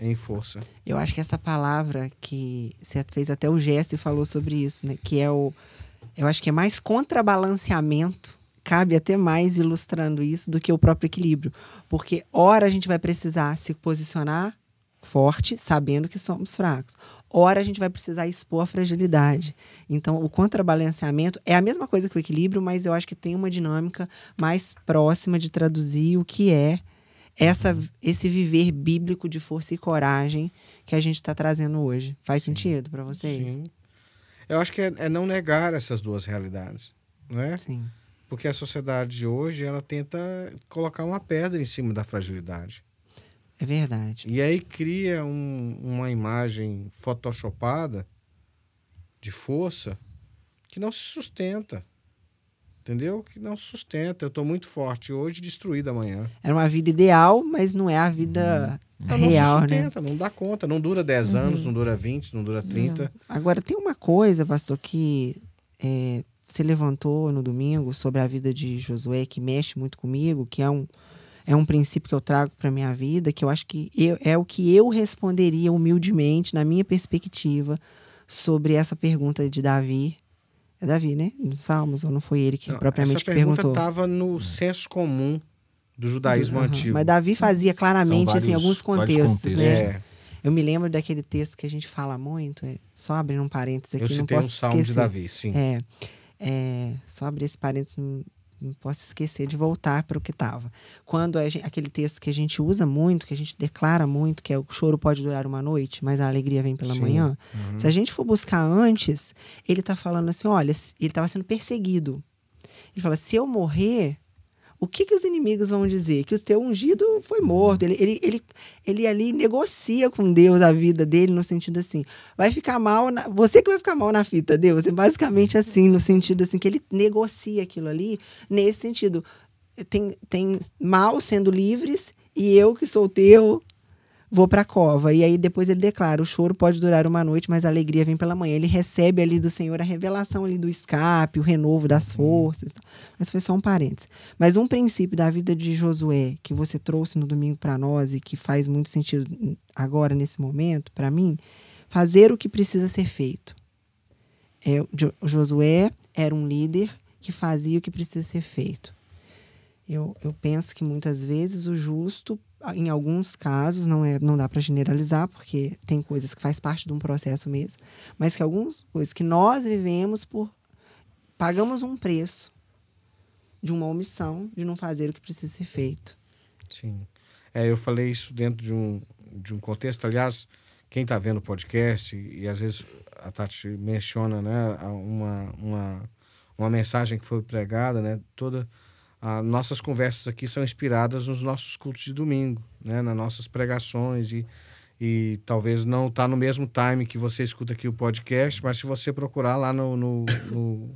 em força. Eu acho que essa palavra que você fez até o gesto e falou sobre isso, né? Que é o eu acho que é mais contrabalanceamento, cabe até mais ilustrando isso do que o próprio equilíbrio, porque ora a gente vai precisar se posicionar forte, sabendo que somos fracos. Ora a gente vai precisar expor a fragilidade. Então o contrabalanceamento é a mesma coisa que o equilíbrio, mas eu acho que tem uma dinâmica mais próxima de traduzir o que é essa, esse viver bíblico de força e coragem que a gente está trazendo hoje. Faz Sim. sentido para vocês? Sim. Eu acho que é, é, não negar essas duas realidades, não é? Sim. Porque a sociedade de hoje, ela tenta colocar uma pedra em cima da fragilidade. É verdade. E aí cria um, uma imagem photoshopada de força que não se sustenta entendeu? Que não sustenta. Eu estou muito forte hoje, destruída amanhã. Era uma vida ideal, mas não é a vida uhum. tá, real, não né? sustenta, né? Não dá conta, não dura 10 uhum. anos, não dura 20, não dura 30. Não. Agora, tem uma coisa, pastor, que é, você levantou no domingo sobre a vida de Josué, que mexe muito comigo, que é um, é um princípio que eu trago para minha vida, que eu acho que eu, é o que eu responderia humildemente, na minha perspectiva, sobre essa pergunta de Davi é Davi, né? Nos Salmos, ou não foi ele que não, propriamente essa pergunta perguntou? estava no é. senso comum do judaísmo uhum. antigo. Mas Davi fazia claramente vários, assim, alguns contextos, contextos. né? É. Eu me lembro daquele texto que a gente fala muito, é, só abrindo um parênteses aqui, Eu não posso um salmo esquecer. de Davi, sim. É, é, só abrir esse parênteses, não posso esquecer de voltar para o que estava. Quando gente, aquele texto que a gente usa muito, que a gente declara muito, que é o choro pode durar uma noite, mas a alegria vem pela Sim. manhã. Uhum. Se a gente for buscar antes, ele está falando assim: olha, ele estava sendo perseguido. Ele fala: se eu morrer, o que, que os inimigos vão dizer? Que o teu ungido foi morto. Ele, ele, ele, ele ali negocia com Deus a vida dele, no sentido assim: vai ficar mal, na, você que vai ficar mal na fita, Deus. É basicamente assim, no sentido assim, que ele negocia aquilo ali, nesse sentido. Tem, tem mal sendo livres e eu que sou teu vou para a cova. E aí depois ele declara: o choro pode durar uma noite, mas a alegria vem pela manhã. Ele recebe ali do Senhor a revelação ali do escape, o renovo das forças. Mas foi só um parênteses. Mas um princípio da vida de Josué que você trouxe no domingo para nós e que faz muito sentido agora nesse momento para mim, fazer o que precisa ser feito. É, Josué era um líder que fazia o que precisa ser feito. Eu, eu penso que muitas vezes o justo em alguns casos, não, é, não dá para generalizar, porque tem coisas que faz parte de um processo mesmo, mas que algumas coisas que nós vivemos por. pagamos um preço de uma omissão, de não fazer o que precisa ser feito. Sim. É, eu falei isso dentro de um, de um contexto, aliás, quem está vendo o podcast, e, e às vezes a Tati menciona né, uma, uma, uma mensagem que foi pregada, né, toda a, ah, nossas conversas aqui são inspiradas nos nossos cultos de domingo, né? nas nossas pregações e, e talvez não está no mesmo time que você escuta aqui o podcast, mas se você procurar lá no, no, no,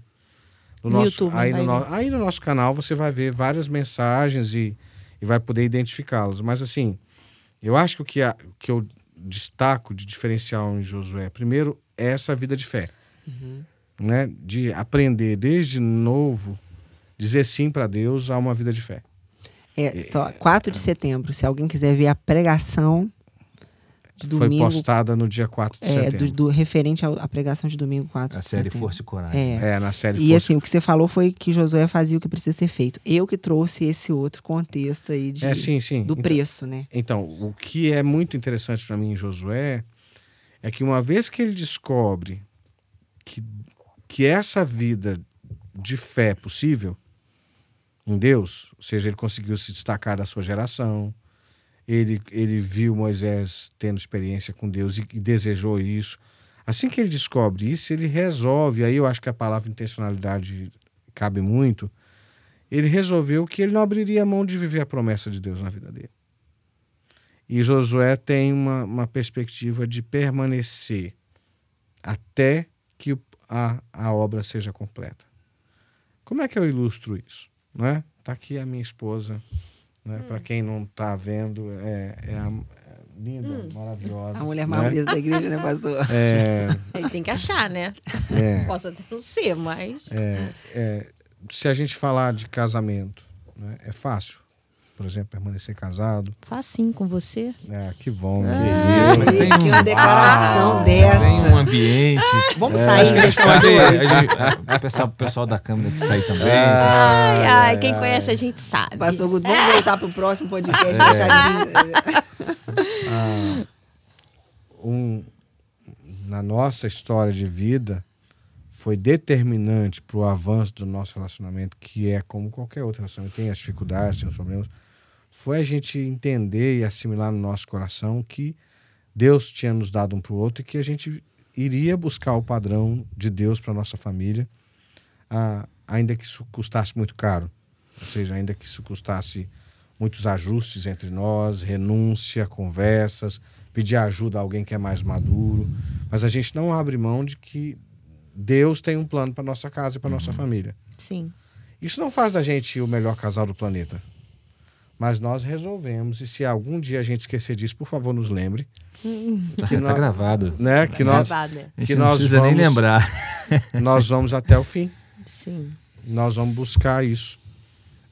no nosso YouTube, aí, no, aí no nosso canal você vai ver várias mensagens e, e vai poder identificá-las. Mas assim, eu acho que o que, a, que eu destaco de diferencial em Josué, primeiro, é essa vida de fé, uhum. né? De aprender desde novo dizer sim para Deus a uma vida de fé. É, só 4 de setembro, se alguém quiser ver a pregação domingo, foi postada no dia 4 de é, setembro. Do, do, referente à pregação de domingo 4 Na de série Força e Coragem. É. é na série E Força... assim, o que você falou foi que Josué fazia o que precisa ser feito. Eu que trouxe esse outro contexto aí de, é, sim, sim. do então, preço, né? Então, o que é muito interessante para mim em Josué é que uma vez que ele descobre que, que essa vida de fé é possível em Deus, ou seja, ele conseguiu se destacar da sua geração, ele, ele viu Moisés tendo experiência com Deus e, e desejou isso. Assim que ele descobre isso, ele resolve, aí eu acho que a palavra intencionalidade cabe muito, ele resolveu que ele não abriria mão de viver a promessa de Deus na vida dele. E Josué tem uma, uma perspectiva de permanecer até que a, a obra seja completa. Como é que eu ilustro isso? né? Tá aqui a minha esposa, né? Hum. Para quem não tá vendo, é, é a, é linda, hum. maravilhosa. A mulher maravilhosa né? da igreja, né, pastor? É... Ele tem que achar, né? É... Posso até não ser, mas. É, é... se a gente falar de casamento, né, é fácil por exemplo, permanecer casado? Faz sim com você. É, que bom. Ah, que, isso, que uma declaração ah, dessa. Tem um ambiente. Ah, vamos é. sair é. fazer. Vou pessoal, pro pessoal da câmera que sair também. Ah, ai, ai, quem conhece a gente sabe. Pastor Guto, vamos voltar pro próximo podcast. É. Ah, um, na nossa história de vida, foi determinante para o avanço do nosso relacionamento, que é como qualquer outro relacionamento, tem as dificuldades, tem os problemas, foi a gente entender e assimilar no nosso coração que Deus tinha nos dado um para o outro e que a gente iria buscar o padrão de Deus para nossa família, ainda que isso custasse muito caro, ou seja, ainda que isso custasse muitos ajustes entre nós, renúncia, conversas, pedir ajuda a alguém que é mais maduro, mas a gente não abre mão de que Deus tem um plano para nossa casa e para nossa uhum. família. Sim. Isso não faz da gente o melhor casal do planeta. Mas nós resolvemos. E se algum dia a gente esquecer disso, por favor, nos lembre. Hum. Que tá, gravado. Né? Que tá nós, gravado, né? Que nós não precisa vamos, nem lembrar. nós vamos até o fim. Sim. Nós vamos buscar isso.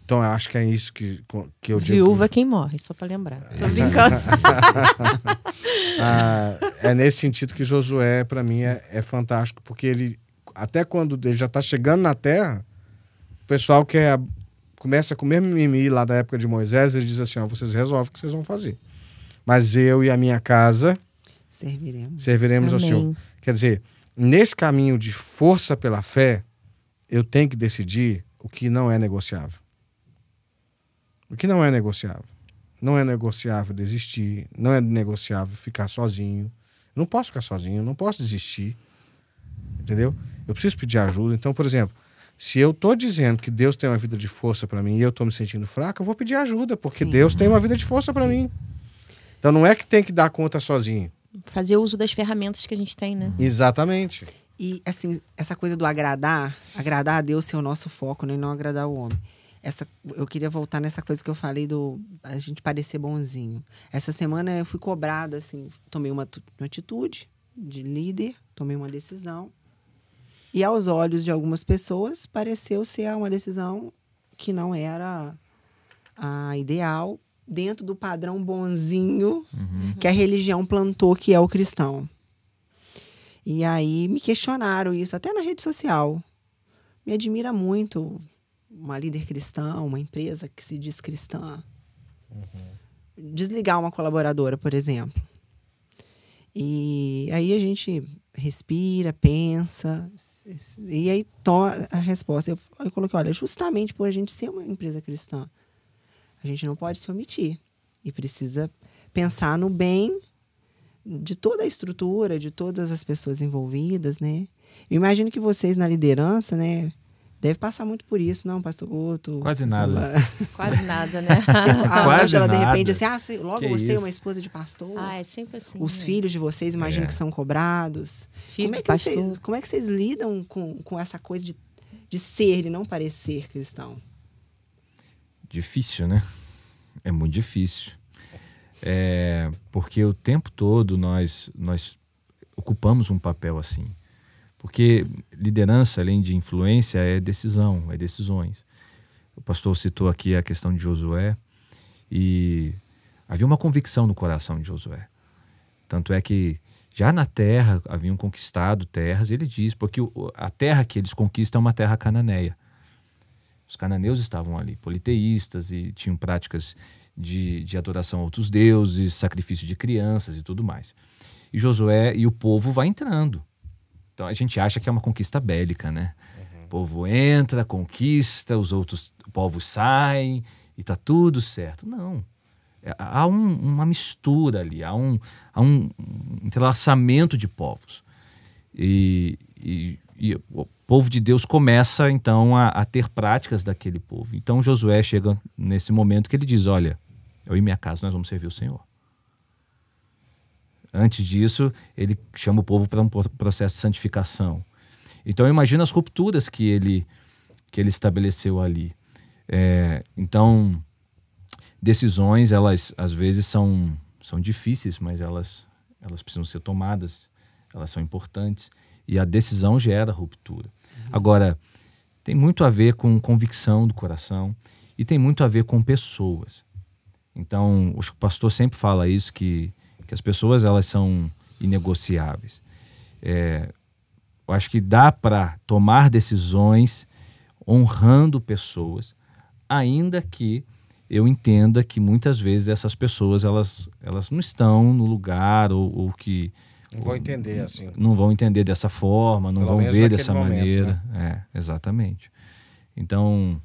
Então, eu acho que é isso que, que eu digo. Viúva que... É quem morre, só para lembrar. Tô é. brincando. ah, é nesse sentido que Josué, para mim, é, é, fantástico, porque ele, até quando ele já está chegando na terra, o pessoal quer começa com o mesmo mimimi lá da época de Moisés, ele diz assim: ó, vocês resolvem o que vocês vão fazer. Mas eu e a minha casa serviremos, serviremos ao Senhor. Quer dizer, nesse caminho de força pela fé, eu tenho que decidir o que não é negociável. O que não é negociável? Não é negociável desistir, não é negociável ficar sozinho. não posso ficar sozinho, não posso desistir. Entendeu? Eu preciso pedir ajuda. Então, por exemplo, se eu estou dizendo que Deus tem uma vida de força para mim e eu estou me sentindo fraco, eu vou pedir ajuda, porque Sim. Deus tem uma vida de força para mim. Então não é que tem que dar conta sozinho. Fazer uso das ferramentas que a gente tem, né? Uhum. Exatamente. E assim, essa coisa do agradar, agradar a Deus ser o nosso foco, né? E não agradar o homem. Essa, eu queria voltar nessa coisa que eu falei do a gente parecer bonzinho. Essa semana eu fui cobrada, assim, tomei uma, uma atitude de líder, tomei uma decisão e aos olhos de algumas pessoas, pareceu ser uma decisão que não era a ideal dentro do padrão bonzinho uhum. que a religião plantou, que é o cristão. E aí me questionaram isso, até na rede social. Me admira muito uma líder cristã, uma empresa que se diz cristã. Uhum. Desligar uma colaboradora, por exemplo. E aí a gente respira, pensa, e aí a resposta. Eu, eu coloquei, olha, justamente por a gente ser uma empresa cristã, a gente não pode se omitir e precisa pensar no bem de toda a estrutura, de todas as pessoas envolvidas, né? Eu imagino que vocês na liderança, né, Deve passar muito por isso, não, pastor Guto? Quase nada. Quase nada, né? A Quase ela, de repente, assim, ah, logo que você é uma esposa de pastor. Ah, é sempre assim. Os né? filhos de vocês, imagino é. que são cobrados. Filho como é que pastor. Vocês, como é que vocês lidam com, com essa coisa de, de ser e não parecer cristão? Difícil, né? É muito difícil. É, porque o tempo todo nós, nós ocupamos um papel assim. Porque liderança, além de influência, é decisão, é decisões. O pastor citou aqui a questão de Josué e havia uma convicção no coração de Josué. Tanto é que já na terra haviam conquistado terras, ele diz, porque a terra que eles conquistam é uma terra cananeia. Os cananeus estavam ali, politeístas, e tinham práticas de, de adoração a outros deuses, sacrifício de crianças e tudo mais. E Josué e o povo vai entrando. Então a gente acha que é uma conquista bélica, né? Uhum. O povo entra, conquista, os outros povos saem e tá tudo certo. Não. É, há um, uma mistura ali, há um, há um entrelaçamento de povos. E, e, e o povo de Deus começa então a, a, ter práticas daquele povo. Então Josué chega nesse momento que ele diz: Olha, eu e minha casa nós vamos servir o Senhor. Antes disso, ele chama o povo para um processo de santificação. Então imagina as rupturas que ele que ele estabeleceu ali. É, então decisões elas às vezes são são difíceis, mas elas elas precisam ser tomadas, elas são importantes e a decisão gera ruptura. Uhum. Agora tem muito a ver com convicção do coração e tem muito a ver com pessoas. Então o pastor sempre fala isso que que as pessoas elas são inegociáveis. É, eu acho que dá para tomar decisões honrando pessoas, ainda que eu entenda que muitas vezes essas pessoas elas, elas não estão no lugar ou, ou que não vão entender assim. Não vão entender dessa forma, não Pelo vão ver dessa momento, maneira. Né? É, exatamente. Então,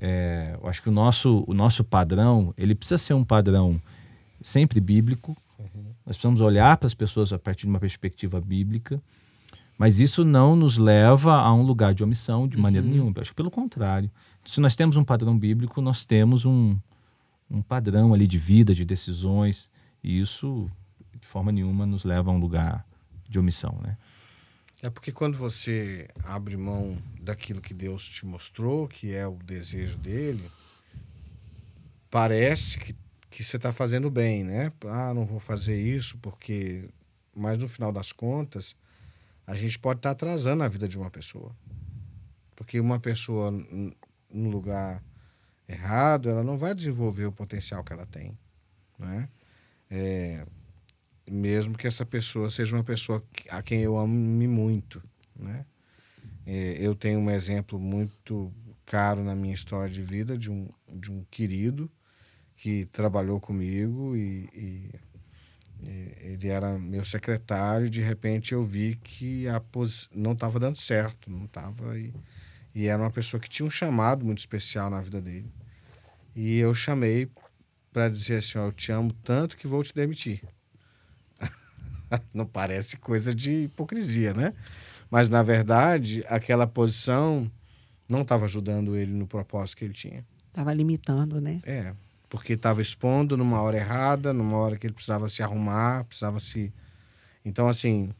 é, eu acho que o nosso, o nosso padrão, ele precisa ser um padrão sempre bíblico, Uhum. Nós precisamos olhar para as pessoas a partir de uma perspectiva bíblica, mas isso não nos leva a um lugar de omissão de maneira uhum. nenhuma. Eu acho que pelo contrário. Se nós temos um padrão bíblico, nós temos um, um padrão ali de vida, de decisões, e isso de forma nenhuma nos leva a um lugar de omissão, né? É porque quando você abre mão daquilo que Deus te mostrou, que é o desejo dele, parece que que você está fazendo bem, né? Ah, não vou fazer isso porque. Mas no final das contas, a gente pode estar tá atrasando a vida de uma pessoa. Porque uma pessoa no lugar errado, ela não vai desenvolver o potencial que ela tem, né? É, mesmo que essa pessoa seja uma pessoa a quem eu ame muito, né? É, eu tenho um exemplo muito caro na minha história de vida de um, de um querido que trabalhou comigo e, e, e, ele era meu secretário. De repente eu vi que a pos... não estava dando certo, não estava. E, e era uma pessoa que tinha um chamado muito especial na vida dele. E eu chamei para dizer assim: Eu te amo tanto que vou te demitir. não parece coisa de hipocrisia, né? Mas, na verdade, aquela posição não estava ajudando ele no propósito que ele tinha. Estava limitando, né? É, porque estava expondo numa hora errada, numa hora que ele precisava se arrumar, precisava se. Então, assim,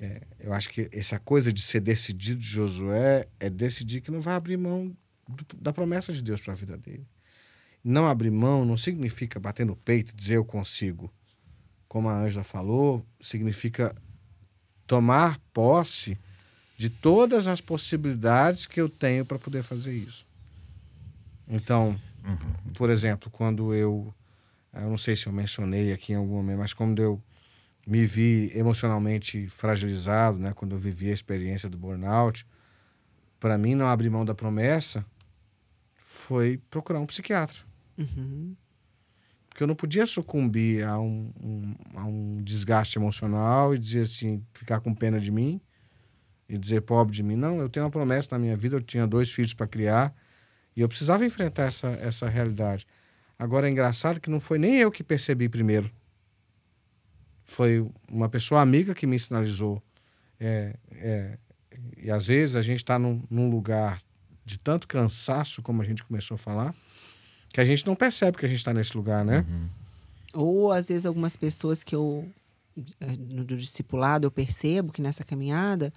é, eu acho que essa coisa de ser decidido de Josué é decidir que não vai abrir mão do, da promessa de Deus para a vida dele. Não abrir mão não significa bater no peito e dizer eu consigo. Como a Ângela falou, significa tomar posse de todas as possibilidades que eu tenho para poder fazer isso. Então, Uhum. Por exemplo, quando eu. Ah, eu não sei se eu mencionei aqui em algum momento, mas quando eu me vi emocionalmente fragilizado, né? Quando eu vivi a experiência do burnout, para mim não abrir mão da promessa foi procurar um psiquiatra. Uhum. Porque eu não podia sucumbir a um, um, a um desgaste emocional e dizer assim, ficar com pena de mim e dizer pobre de mim. Não, eu tenho uma promessa na minha vida, eu tinha dois filhos para criar e eu precisava enfrentar essa, essa realidade. Agora é engraçado que não foi nem eu que percebi primeiro. Foi uma pessoa amiga que me sinalizou. É, é, e às vezes a gente está num, num lugar de tanto cansaço, como a gente começou a falar, que a gente não percebe que a gente está nesse lugar, né? Uhum. Ou às vezes algumas pessoas que eu, eh, no discipulado, eu percebo que nessa caminhada,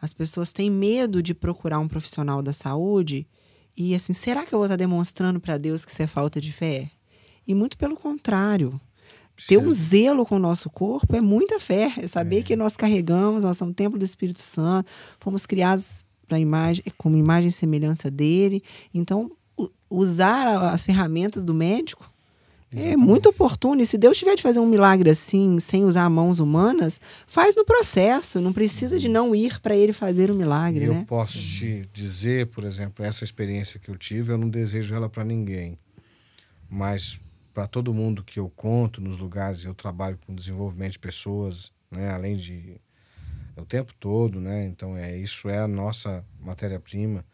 as pessoas têm medo de procurar um profissional da saúde e assim, será que eu vou estar tá demonstrando para Deus que isso é falta de fé? E muito pelo contrário. Ter um zelo com o nosso corpo é muita fé, é saber é. que nós carregamos, nós somos o templo do Espírito Santo, fomos criados para imagem, como imagem e semelhança dele. Então, usar as ferramentas do médico é, Exatamente. É muito oportuno. E se Deus tiver de fazer um milagre assim, sem usar mãos humanas, faz no processo. Não precisa de não ir para ele fazer o um milagre. né? Eu posso te dizer, por exemplo, essa experiência que eu tive, eu não desejo ela para ninguém. Mas para todo mundo que eu conto nos lugares, eu trabalho com desenvolvimento de pessoas, né? além de. É o tempo todo, né? Então, é, isso é a nossa matéria-prima.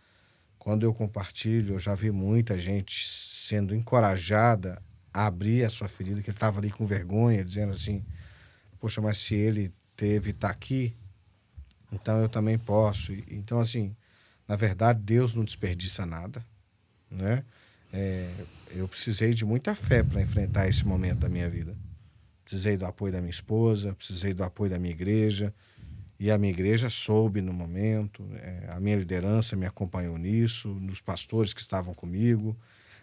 Quando eu compartilho, eu já vi muita gente sendo encorajada abrir a sua ferida, que ele estava ali com vergonha, dizendo assim: Poxa, mas se ele teve, está aqui, então eu também posso. Então, assim, na verdade, Deus não desperdiça nada, né? É, eu precisei de muita fé para enfrentar esse momento da minha vida. Precisei do apoio da minha esposa, precisei do apoio da minha igreja. E a minha igreja soube no momento, é, a minha liderança me acompanhou nisso, nos pastores que estavam comigo,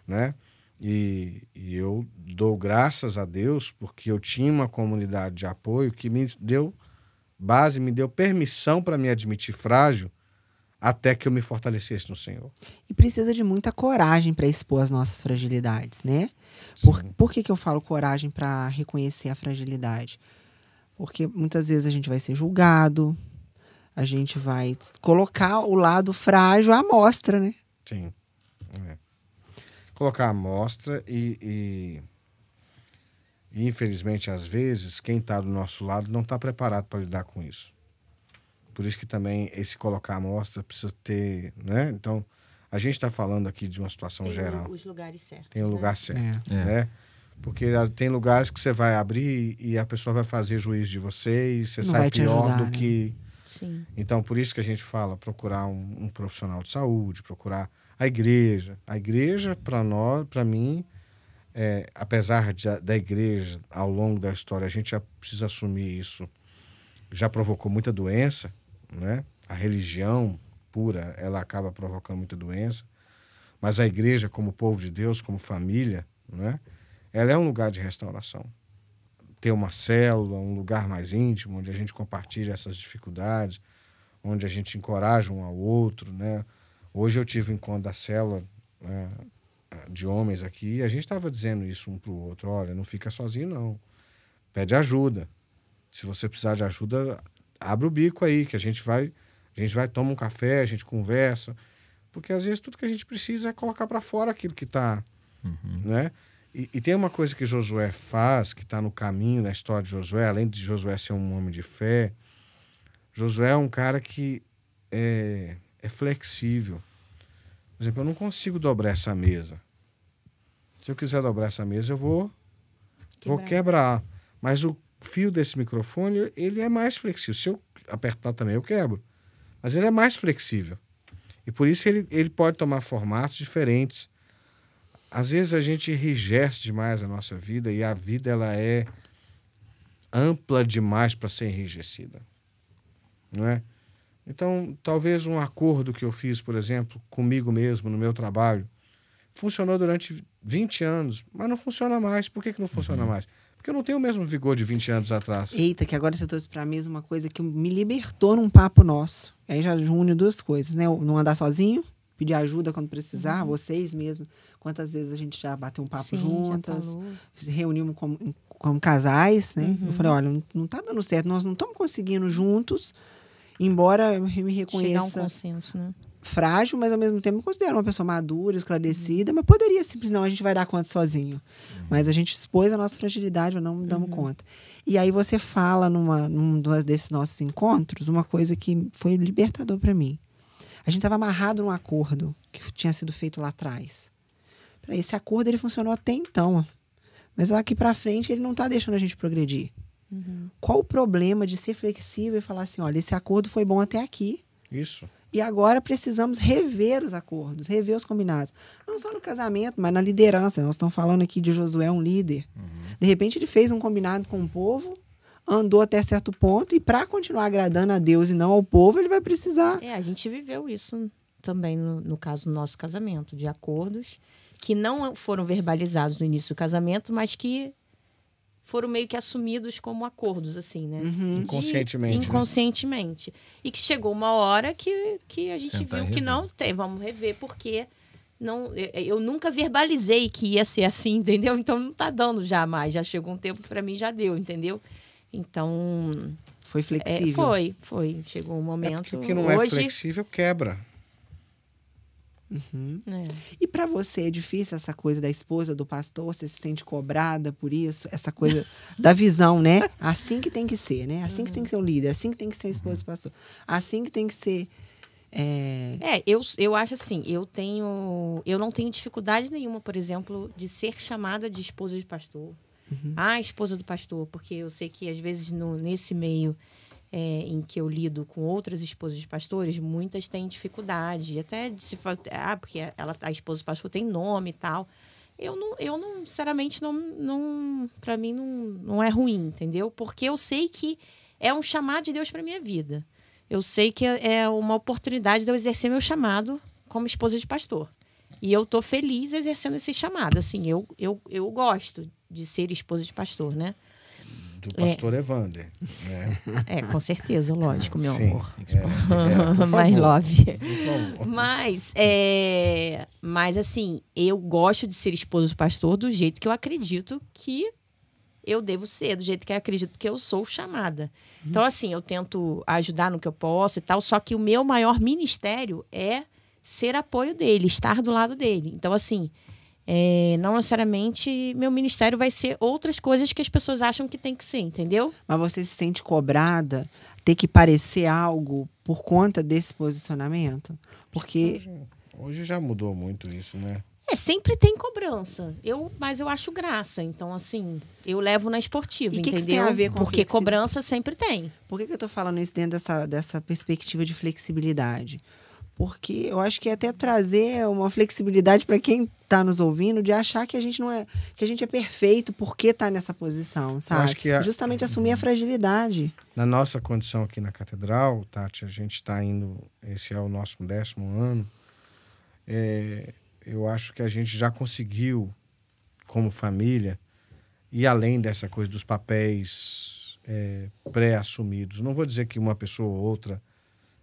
né? E, e, eu dou graças a Deus porque eu tinha uma comunidade de apoio que me deu base, me deu permissão para me admitir frágil até que eu me fortalecesse no Senhor. E precisa de muita coragem para expor as nossas fragilidades, né? Por, por que, que eu falo coragem para reconhecer a fragilidade? Porque muitas vezes a gente vai ser julgado, a gente vai colocar o lado frágil à mostra, né? Sim. É colocar a amostra e, e, infelizmente, às vezes, quem está do nosso lado não está preparado para lidar com isso. Por isso que também esse colocar a amostra precisa ter, né? Então, a gente está falando aqui de uma situação tem geral. Os lugares certos. Tem o um né? lugar certo, é. né? Porque tem lugares que você vai abrir e a pessoa vai fazer juízo de você e você não sai pior ajudar, do né? que... Sim. Então, por isso que a gente fala procurar um, um profissional de saúde, procurar a igreja. A igreja, para nós, para mim, é, apesar de, da igreja, ao longo da história, a gente já precisa assumir isso, já provocou muita doença, né? A religião pura, ela acaba provocando muita doença. Mas a igreja, como povo de Deus, como família, né? Ela é um lugar de restauração. Ter uma célula, um lugar mais íntimo, onde a gente compartilha essas dificuldades, onde a gente encoraja um ao outro, né? Hoje eu tive um encontro da célula né, de homens aqui e a gente estava dizendo isso um para o outro: olha, não fica sozinho, não. Pede ajuda. Se você precisar de ajuda, abre o bico aí, que a gente vai, a gente vai toma um café, a gente conversa. Porque às vezes tudo que a gente precisa é colocar para fora aquilo que está. Uhum. Né? E, e, tem uma coisa que Josué faz, que está no caminho da história de Josué, além de Josué ser um homem de fé, Josué é um cara que é, é flexível. Por exemplo, eu não consigo dobrar essa mesa. Se eu quiser dobrar essa mesa, eu vou quebrar. vou quebrar. Mas o fio desse microfone, ele é mais flexível. Se eu apertar também, eu quebro. Mas ele é mais flexível. E por isso ele, ele pode tomar formatos diferentes. Às vezes a gente enrijece demais a nossa vida e a vida ela é ampla demais para ser enrijecida. Não é? Então, talvez um acordo que eu fiz, por exemplo, comigo mesmo, no meu trabalho, funcionou durante 20 anos, mas não funciona mais. Por que, que não funciona uhum. mais? Porque eu não tenho o mesmo vigor de 20 anos atrás. Eita, que agora você trouxe para mim uma coisa que me libertou num papo nosso. Aí já junho duas coisas, né? Não andar sozinho, pedir ajuda quando precisar, uhum. vocês mesmos. Quantas vezes a gente já bateu um papo Sim, juntas, reunimos como, casais, né? Uhum. Eu falei, olha, não, não tá dando certo, nós não estamos conseguindo juntos embora eu me reconheça. um consenso, né? Frágil, mas ao mesmo tempo me considero uma pessoa madura, esclarecida, uhum. mas poderia simplesmente, não, a gente vai dar conta sozinho. Uhum. Mas a gente expôs a nossa fragilidade, ou não damos uhum. conta. E aí você fala numa, num desses nossos encontros uma coisa que foi libertador para mim. A gente estava amarrado num acordo que tinha sido feito lá atrás. Esse acordo ele funcionou até então, mas aqui para frente ele não está deixando a gente progredir. Uhum. Qual o problema de ser flexível e falar assim: olha, esse acordo foi bom até aqui. Isso. E agora precisamos rever os acordos, rever os combinados. Não só no casamento, mas na liderança. Nós estamos falando aqui de Josué, um líder. Uhum. De repente, ele fez um combinado com o povo, andou até certo ponto, e para continuar agradando a Deus e não ao povo, ele vai precisar. É, a gente viveu isso também no, no caso do nosso casamento, de acordos que não foram verbalizados no início do casamento, mas que foram meio que assumidos como acordos, assim, né? Uhum. Inconscientemente. De, inconscientemente. Né? E que chegou uma hora que, que a gente Sentar viu que não tem, vamos rever, porque não, eu nunca verbalizei que ia ser assim, entendeu? Então não tá dando jamais, já chegou um tempo que para mim já deu, entendeu? Então foi é, flexível. É, foi, foi, chegou um é, momento. É o que não é flexível quebra. Uhum. É. E para você é difícil essa coisa da esposa do pastor? Você se sente cobrada por isso? Essa coisa da visão, né? Assim que tem que ser, né? Assim que tem que ser o um uhum. líder, assim que tem que ser a esposa do pastor, assim que tem que ser. É... é, eu, eu acho assim, eu tenho. Eu não tenho dificuldade nenhuma, por exemplo, de ser chamada de esposa de pastor. Uhum. Ah, esposa do pastor, porque eu sei que às vezes no, nesse meio é, em que eu lido com outras esposas de pastores, muitas têm dificuldade, até de se ah, porque ela, a esposa do pastor tem nome e tal. Eu não, eu não, sinceramente, não, não para mim não, não é ruim, entendeu? Porque eu sei que é um chamado de Deus para minha vida. Eu sei que é uma oportunidade de eu exercer meu chamado como esposa de pastor. E eu tô feliz exercendo esse chamado. Assim, eu, eu, eu gosto de ser esposa de pastor, né? do é. pastor é. Evander. Né? É, com certeza, lógico, meu Sim, amor. É, é, mais love. Mas, é, mas, assim, eu gosto de ser esposa do pastor do jeito que eu acredito que eu devo ser, do jeito que eu acredito que eu sou chamada. Então, uhum. assim, eu tento ajudar no que eu posso e tal, só que o meu maior ministério é ser apoio dele, estar do lado dele. Então, assim, é, não necessariamente meu ministério vai ser outras coisas que as pessoas acham que tem que ser, entendeu? Mas você se sente cobrada, ter que parecer algo por conta desse posicionamento? Porque. Hoje, hoje já mudou muito isso, né? É, sempre tem cobrança. Eu, mas eu acho graça. Então, assim, eu levo na esportiva, e que entendeu? Que tem a ver com Porque cobrança sempre tem. Por que, que eu estou falando isso dentro dessa, dessa perspectiva de flexibilidade? porque eu acho que é até trazer uma flexibilidade para quem está nos ouvindo de achar que a gente não é que a gente é perfeito porque está nessa posição, sabe? acho que a... Justamente assumir a fragilidade. Na nossa condição aqui na catedral, Tati, a gente está indo, esse é o nosso décimo ano. É, eu acho que a gente já conseguiu, como família, e além dessa coisa dos papéis é, pré-assumidos, não vou dizer que uma pessoa ou outra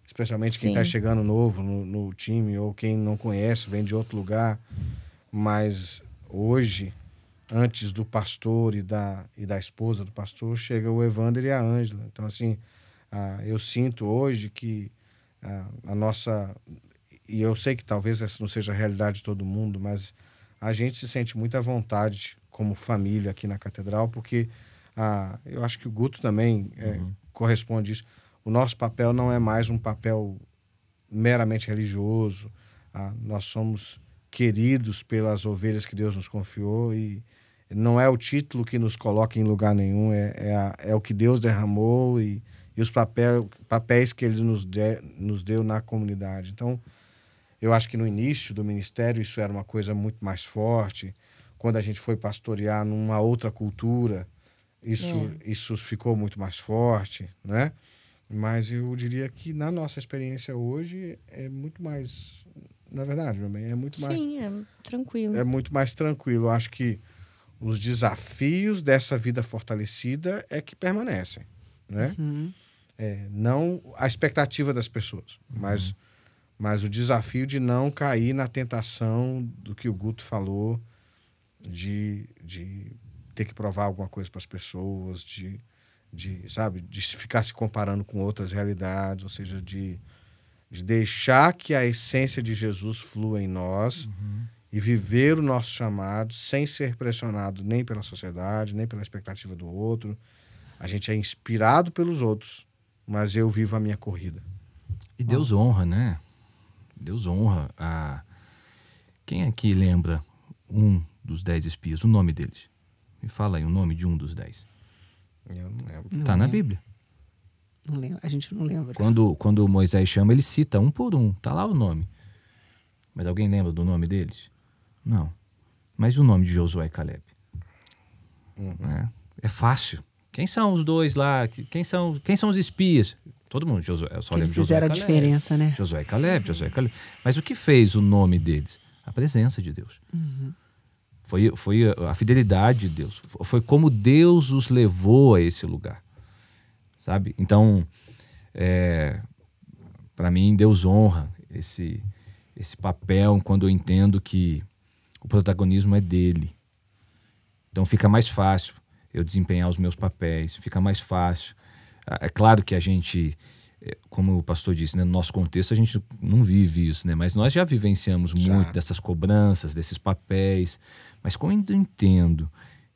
especialmente quem está chegando novo no, no, time ou quem não conhece, vem de outro lugar. Mas hoje, antes do pastor e da, e da esposa do pastor, chega o Evander e a Ângela. Então, assim, ah, eu sinto hoje que ah, a nossa. E eu sei que talvez essa não seja a realidade de todo mundo, mas a gente se sente muito à vontade como família aqui na catedral, porque ah, eu acho que o Guto também é, uhum. corresponde a isso o nosso papel não é mais um papel meramente religioso. Ah, nós somos queridos pelas ovelhas que Deus nos confiou e não é o título que nos coloca em lugar nenhum, é, é, a, é o que Deus derramou e, e os papel, papéis que Ele nos, de, nos deu na comunidade. Então, eu acho que no início do ministério isso era uma coisa muito mais forte. Quando a gente foi pastorear numa outra cultura, isso, é. isso ficou muito mais forte, né? Mas eu diria que na nossa experiência hoje é muito mais. Na verdade, também é muito mais. Sim, é tranquilo. É muito mais tranquilo. Eu acho que os desafios dessa vida fortalecida é que permanecem, né? Uhum. É, não a expectativa das pessoas, uhum. mas, mas o desafio de não cair na tentação do que o Guto falou, de, de ter que provar alguma coisa para as pessoas, de de, sabe, de ficar se comparando com outras realidades, ou seja, de, de deixar que a essência de Jesus flua em nós uhum. e viver o nosso chamado sem ser pressionado nem pela sociedade, nem pela expectativa do outro. A gente é inspirado pelos outros, mas eu vivo a minha corrida. E Deus honra, né? Deus honra a. Quem aqui lembra um dos dez espias, o nome deles? Me fala aí o nome de um dos dez. Eu não lembro. tá na Bíblia. Não lembro. A gente não lembra. Quando, quando Moisés chama, ele cita um por um. Tá lá o nome. Mas alguém lembra do nome deles? Não. Mas o nome de Josué e Caleb? Uhum. É, é fácil. Quem são os dois lá? Quem são, quem são os espias? Todo mundo, Josué, eu só que lembro Eles fizeram a Caleb, diferença, né? Josué e Caleb, Josué e Caleb. Mas o que fez o nome deles? A presença de Deus. Uhum. Foi, foi a, fidelidade de Deus. Foi como Deus os levou a esse lugar. Sabe? Então, é, para mim, Deus honra esse, esse papel quando eu entendo que o protagonismo é dele. Então fica mais fácil eu desempenhar os meus papéis, fica mais fácil. Ah, é claro que a gente, é, como o pastor disse, né, no nosso contexto a gente não vive isso, né? mas nós já vivenciamos já. muito dessas cobranças, desses papéis. Mas quando eu entendo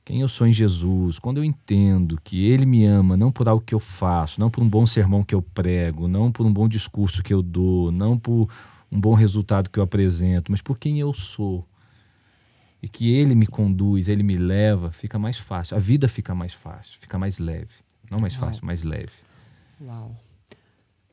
quem eu sou em Jesus, quando eu entendo que Ele me ama não por algo que eu faço, não por um bom sermão que eu prego, não por um bom discurso que eu dou, não por um bom resultado que eu apresento, mas por quem eu sou. E que Ele me conduz, Ele me leva, fica mais fácil. A vida fica mais fácil, fica mais leve. Não mais Uau. fácil, mais leve. Uau.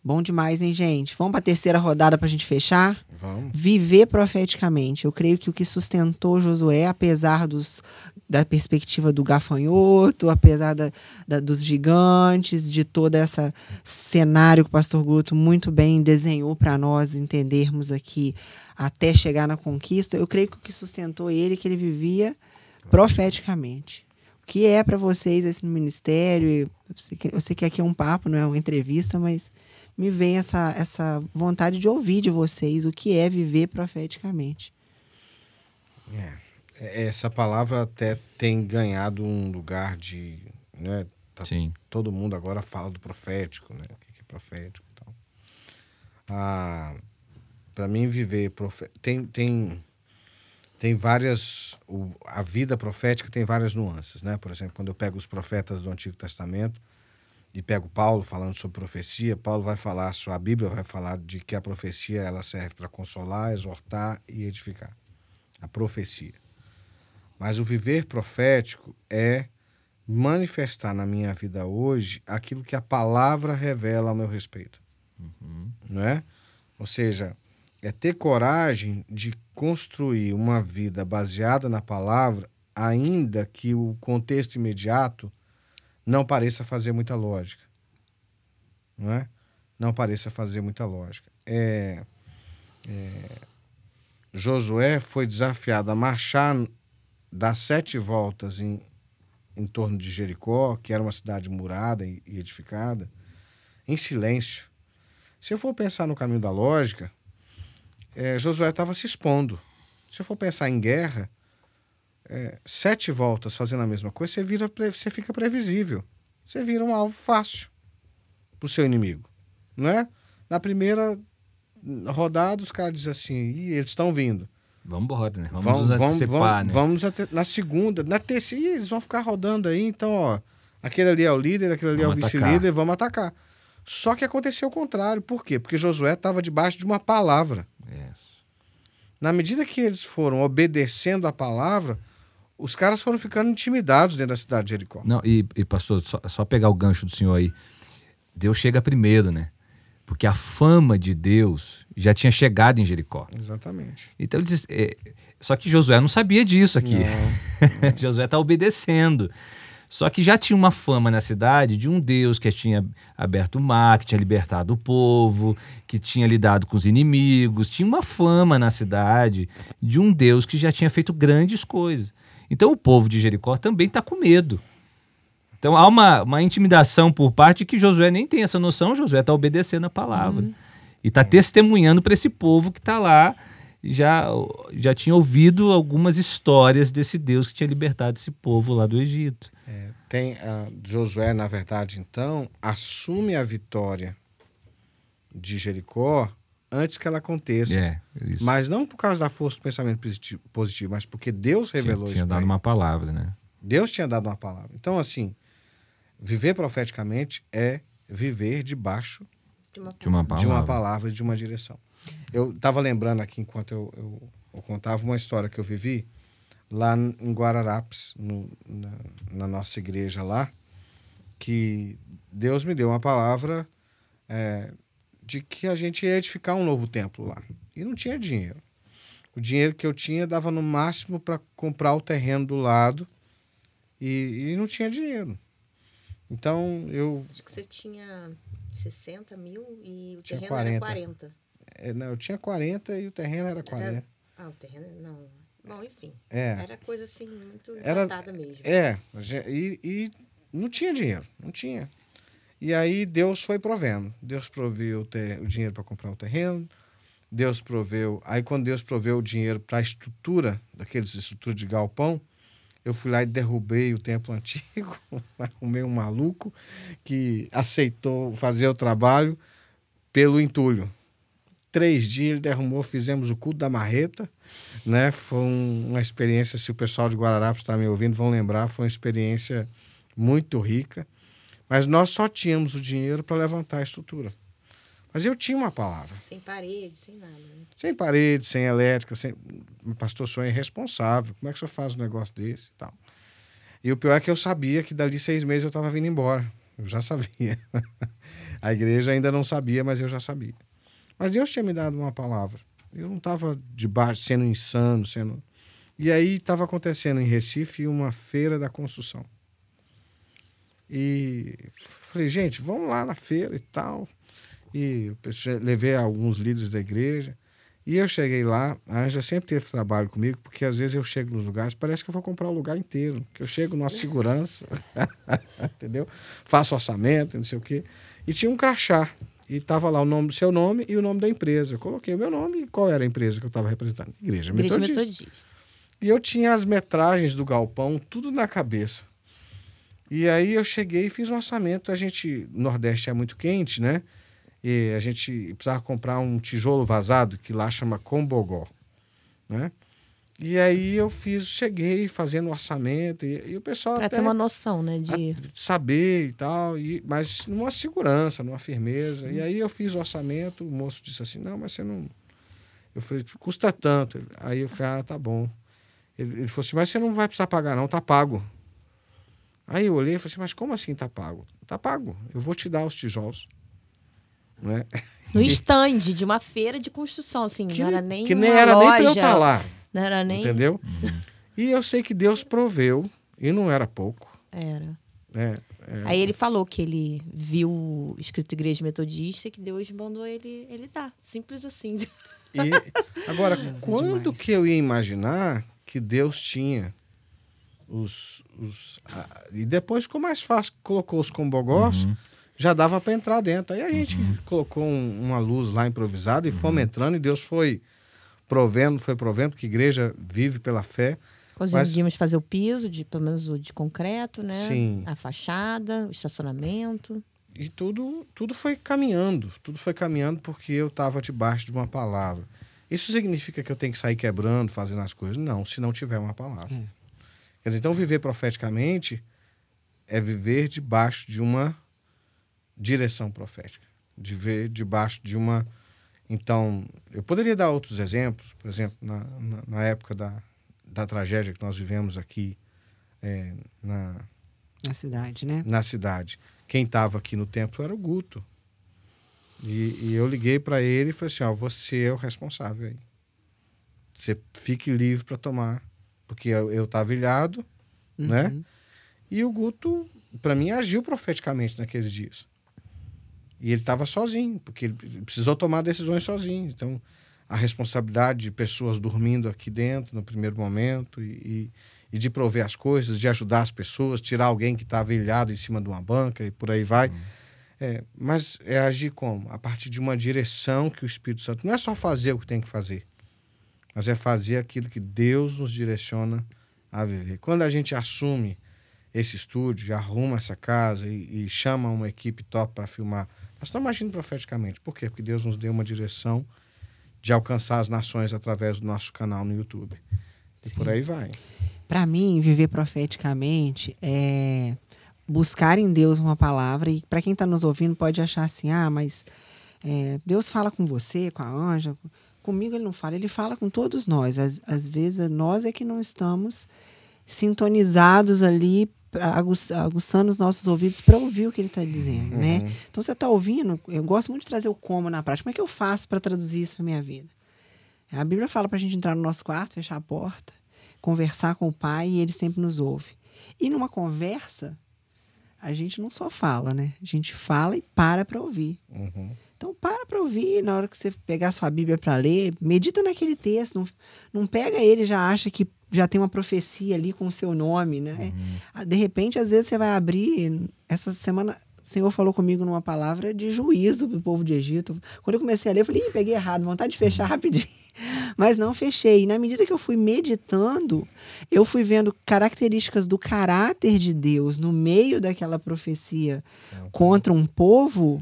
Bom demais, hein, gente? Vamos para a terceira rodada para a gente fechar? Vamos. Viver profeticamente. Eu creio que o que sustentou Josué, apesar dos, da perspectiva do gafanhoto, apesar da, da, dos gigantes, de todo esse cenário que o pastor Guto muito bem desenhou para nós entendermos aqui até chegar na conquista, eu creio que o que sustentou ele é que ele vivia profeticamente. O que é para vocês esse ministério? Eu sei, que, eu sei que aqui é um papo, não é uma entrevista, mas me vem essa, essa vontade de ouvir de vocês o que é viver profeticamente. É, é, essa palavra até tem ganhado um lugar de. Né, tá, Sim. Todo mundo agora fala do profético, né? O que é profético e tal. Ah, Para mim, viver. profético. Tem, tem, tem várias. O, a vida profética tem várias nuances, né? Por exemplo, quando eu pego os profetas do Antigo Testamento e pego Paulo falando sobre profecia, Paulo vai falar, a Bíblia vai falar de que a profecia ela serve para consolar, exortar e edificar. A profecia. Mas o viver profético é manifestar na minha vida hoje aquilo que a palavra revela ao meu respeito. Uhum. Não é? Ou seja, é ter coragem de construir uma vida baseada na palavra, ainda que o contexto imediato não pareça fazer muita lógica. Não é? Não pareça fazer muita lógica. É, é, Josué foi desafiado a marchar das sete voltas em, em torno de Jericó, que era uma cidade murada e edificada, em silêncio. Se eu for pensar no caminho da lógica, é, Josué estava se expondo. Se eu for pensar em guerra, é, sete voltas fazendo a mesma coisa, você, vira, você fica previsível. Você vira um alvo fácil para o seu inimigo. Não é? Na primeira rodada, os caras dizem assim, e eles estão vindo. Vamos embora, né? Vamos, vamos antecipar, vamos, né? Vamos na segunda, na terceira, eles vão ficar rodando aí, então, ó, aquele ali é o líder, aquele ali vamos é o vice-líder, vamos atacar. Só que aconteceu o contrário. Por quê? Porque Josué estava debaixo de uma palavra. Yes. Na medida que eles foram obedecendo a palavra, os caras foram ficando intimidados dentro da cidade de Jericó. Não, e, e pastor, só, só, pegar o gancho do senhor aí. Deus chega primeiro, né? Porque a fama de Deus já tinha chegado em Jericó. Exatamente. Então ele diz, é, só que Josué não sabia disso aqui. Não, não. Josué está obedecendo. Só que já tinha uma fama na cidade de um Deus que tinha aberto o mar, que tinha libertado o povo, que tinha lidado com os inimigos. Tinha uma fama na cidade de um Deus que já tinha feito grandes coisas. Então o povo de Jericó também está com medo. Então há uma, uma intimidação por parte que Josué nem tem essa noção, Josué está obedecendo a palavra. Uhum. E está testemunhando para esse povo que está lá, já, já tinha ouvido algumas histórias desse Deus que tinha libertado esse povo lá do Egito. É, tem uh, Josué, na verdade, então, assume a vitória de Jericó antes que ela aconteça. É, isso. Mas não por causa da força do pensamento positivo, positivo mas porque Deus revelou tinha, isso. Tinha dado uma palavra, né? Deus tinha dado uma palavra. Então, assim, viver profeticamente é viver debaixo de uma, de uma palavra, de uma, palavra, de uma direção. Eu estava lembrando aqui, enquanto eu, eu, eu, contava uma história que eu vivi lá em Guararapes, no, na, na, nossa igreja lá, que Deus me deu uma palavra. É, de que a gente ia edificar um novo templo lá. E não tinha dinheiro. O dinheiro que eu tinha dava no máximo para comprar o terreno do lado e, e, não tinha dinheiro. Então eu. Acho que você tinha 60 mil e o terreno 40. era 40. É, não, eu tinha 40 e o terreno era 40. Era... Ah, o terreno. Não. Bom, enfim. É. Era coisa assim, muito era, mesmo. É, e, e não tinha dinheiro, não tinha. E aí Deus foi provendo. Deus proveu o, ter, o dinheiro para comprar o terreno, Deus proveu. Aí, quando Deus proveu o dinheiro para a estrutura, daqueles estruturas de galpão, eu fui lá e derrubei o templo antigo, arrumei um maluco que aceitou fazer o trabalho pelo entulho. Três dias ele derrumou, fizemos o culto da marreta, né? Foi uma experiência, se o pessoal de Guararapes está me ouvindo, vão lembrar, foi uma experiência muito rica. Mas nós só tínhamos o dinheiro para levantar a estrutura. Mas eu tinha uma palavra. Sem parede, sem nada. Né? Sem parede, sem elétrica, sem. pastor sou irresponsável. É como é que o senhor faz um negócio desse e tal? E o pior é que eu sabia que dali seis meses eu estava vindo embora. Eu já sabia. a igreja ainda não sabia, mas eu já sabia. Mas Deus tinha me dado uma palavra. Eu não estava debaixo, sendo insano, sendo. E aí estava acontecendo em Recife uma feira da construção. E falei, gente, vamos lá na feira e tal. E levei alguns líderes da igreja. E eu cheguei lá, a Anja sempre teve trabalho comigo, porque às vezes eu chego nos lugares, parece que eu vou comprar o lugar inteiro, que eu chego numa segurança, entendeu? Faço orçamento, não sei o quê. E tinha um crachá, e tava lá o nome do seu nome e o nome da empresa. Eu coloquei o meu nome e qual era a empresa que eu estava representando? Igreja, Igreja Metodista. Metodista. E eu tinha as metragens do galpão tudo na cabeça. E aí eu cheguei e fiz um orçamento. A gente, Nordeste é muito quente, né? E a gente precisava comprar um tijolo vazado, que lá chama combogó, né? E aí eu fiz, cheguei fazendo orçamento e, e o pessoal para ter uma noção, né, de saber e tal, e mas numa segurança, numa firmeza. Sim. E aí eu fiz o orçamento, o moço disse assim: "Não, mas você não Eu falei: "Custa tanto". Aí eu falei: "Ah, tá bom". Ele, ele falou assim: "Mas você não vai precisar pagar não, tá pago". Aí eu olhei e falei assim, mas como assim tá pago? Tá pago, eu vou te dar os tijolos. Não é? No stand de uma feira de construção, assim, que, não era nem Que nem era loja, nem pra eu estar tá lá. Não era nem... Entendeu? Uhum. e eu sei que Deus proveu, e não era pouco. Era. É, é. Aí ele falou que ele viu escrito Igreja Metodista e que Deus mandou ele, ele dar. Simples assim. E, agora, quando que eu ia imaginar que Deus tinha os, os a, e depois ficou mais fácil, colocou os combogós, uhum. já dava para entrar dentro. Aí a gente uhum. colocou um, uma luz lá improvisada e uhum. fomos entrando e Deus foi provendo, foi provendo, porque a igreja vive pela fé. Conseguimos mas... fazer o piso, de, pelo menos o de concreto, né? Sim. A fachada, o estacionamento. E tudo, tudo foi caminhando, tudo foi caminhando porque eu estava debaixo de uma palavra. Isso significa que eu tenho que sair quebrando, fazendo as coisas? Não, se não tiver uma palavra. É. Quer dizer, então viver profeticamente é viver debaixo de uma direção profética, de ver debaixo de uma. Então, eu poderia dar outros exemplos, por exemplo, na, na, na época da, da tragédia que nós vivemos aqui é, na, na cidade, né? Na cidade. Quem estava aqui no templo era o Guto. E, e eu liguei para ele e falei assim: ó, você é o responsável aí. Você fique livre para tomar porque eu estava ilhado, uhum. né? E o Guto, para mim, agiu profeticamente naqueles dias. E ele estava sozinho, porque ele precisou tomar decisões sozinho. Então, a responsabilidade de pessoas dormindo aqui dentro no primeiro momento e, e de prover as coisas, de ajudar as pessoas, tirar alguém que estava ilhado em cima de uma banca e por aí vai. Uhum. É, mas é agir como? A partir de uma direção que o Espírito Santo. Não é só fazer o que tem que fazer mas é fazer aquilo que Deus nos direciona a viver. Quando a gente assume esse estúdio, arruma essa casa e, e chama uma equipe top para filmar, nós estamos agindo profeticamente. Por quê? Porque Deus nos deu uma direção de alcançar as nações através do nosso canal no YouTube. E Sim. por aí vai. Para mim, viver profeticamente é buscar em Deus uma palavra. E para quem está nos ouvindo, pode achar assim: ah, mas é, Deus fala com você, com a Ângela comigo ele não fala, ele fala com todos nós. Às, às vezes nós é que não estamos sintonizados ali, ah, aguçando os nossos ouvidos para ouvir o que ele está dizendo, né? uhum. né? Então você está ouvindo, eu gosto muito de trazer o como na prática. Como é que eu faço para traduzir isso para minha vida? A Bíblia fala para a gente entrar no nosso quarto, fechar a porta, conversar com o Pai e ele sempre nos ouve. E numa conversa, a gente não só fala, né? A gente fala e para para ouvir. Uhum. Então para para ouvir na hora que você pegar sua Bíblia para ler, medita naquele texto, não, não pega ele já acha que já tem uma profecia ali com o seu nome, né? Uhum. Ah, de repente, às vezes você vai abrir essa semana o Senhor falou comigo numa palavra de juízo do povo de Egito. Quando eu comecei a ler, eu falei, Ih, peguei errado, vontade de fechar uhum. rapidinho. Mas não fechei. E na medida que eu fui meditando, eu fui vendo características do caráter de Deus no meio daquela profecia é contra um povo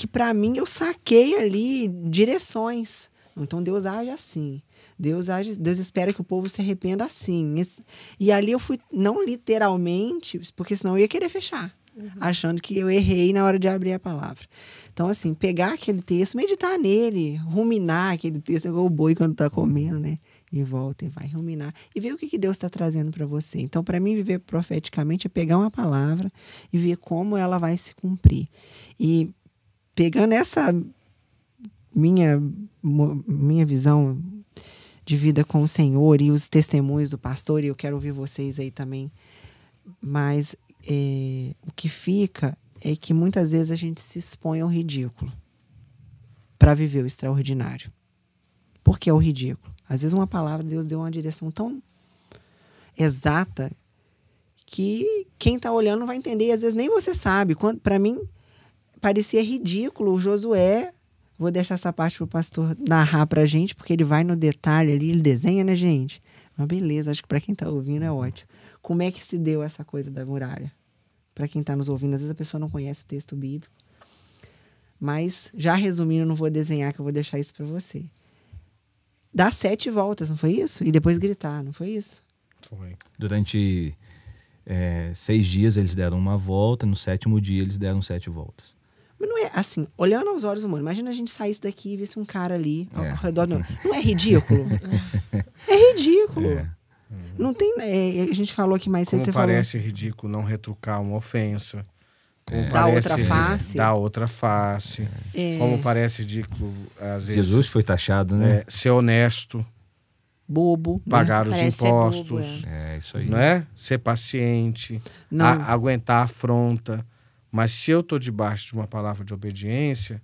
que para mim eu saquei ali direções. Então Deus age assim. Deus age, Deus espera que o povo se arrependa assim. E ali eu fui não literalmente, porque senão eu ia querer fechar, uhum. achando que eu errei na hora de abrir a palavra. Então assim, pegar aquele texto, meditar nele, ruminar aquele texto, é igual o boi quando tá comendo, né? e volta e vai ruminar e ver o que, que Deus está trazendo para você. Então, para mim, viver profeticamente é pegar uma palavra e ver como ela vai se cumprir. E pegando essa minha, minha visão de vida com o Senhor e os testemunhos do pastor, e eu quero ouvir vocês aí também. Mas é, o que fica é que muitas vezes a gente se expõe ao ridículo para viver o extraordinário. Porque é o ridículo. Às vezes uma palavra de Deus deu uma direção tão exata que quem está olhando não vai entender, e às vezes nem você sabe. Para mim, parecia ridículo o Josué. Vou deixar essa parte para o pastor narrar para a gente, porque ele vai no detalhe ali, ele desenha, né, gente? Uma beleza, acho que para quem está ouvindo é ótimo. Como é que se deu essa coisa da muralha? Para quem está nos ouvindo, às vezes a pessoa não conhece o texto bíblico. Mas, já resumindo, não vou desenhar, que eu vou deixar isso para você. Dar sete voltas, não foi isso? E depois gritar, não foi isso? Foi. Durante é, seis dias eles deram uma volta, no sétimo dia eles deram sete voltas. Mas não é assim, olhando aos olhos humanos, imagina a gente saísse daqui e visse um cara ali é. ao, é. redor do. Não é ridículo? é ridículo. É. Não tem. É, é a gente falou aqui mais cedo. Como parece falou... ridículo não retrucar uma ofensa. Como é. parece, da outra face. Da outra face. É. Como parece ridículo, às vezes. Jesus foi taxado, né? É, ser honesto. Bobo. Né? Pagar né? os parece impostos. Bobo, é. isso aí. Não é? Ser paciente. Não. A, aguentar a afronta. Mas se eu estou debaixo de uma palavra de obediência,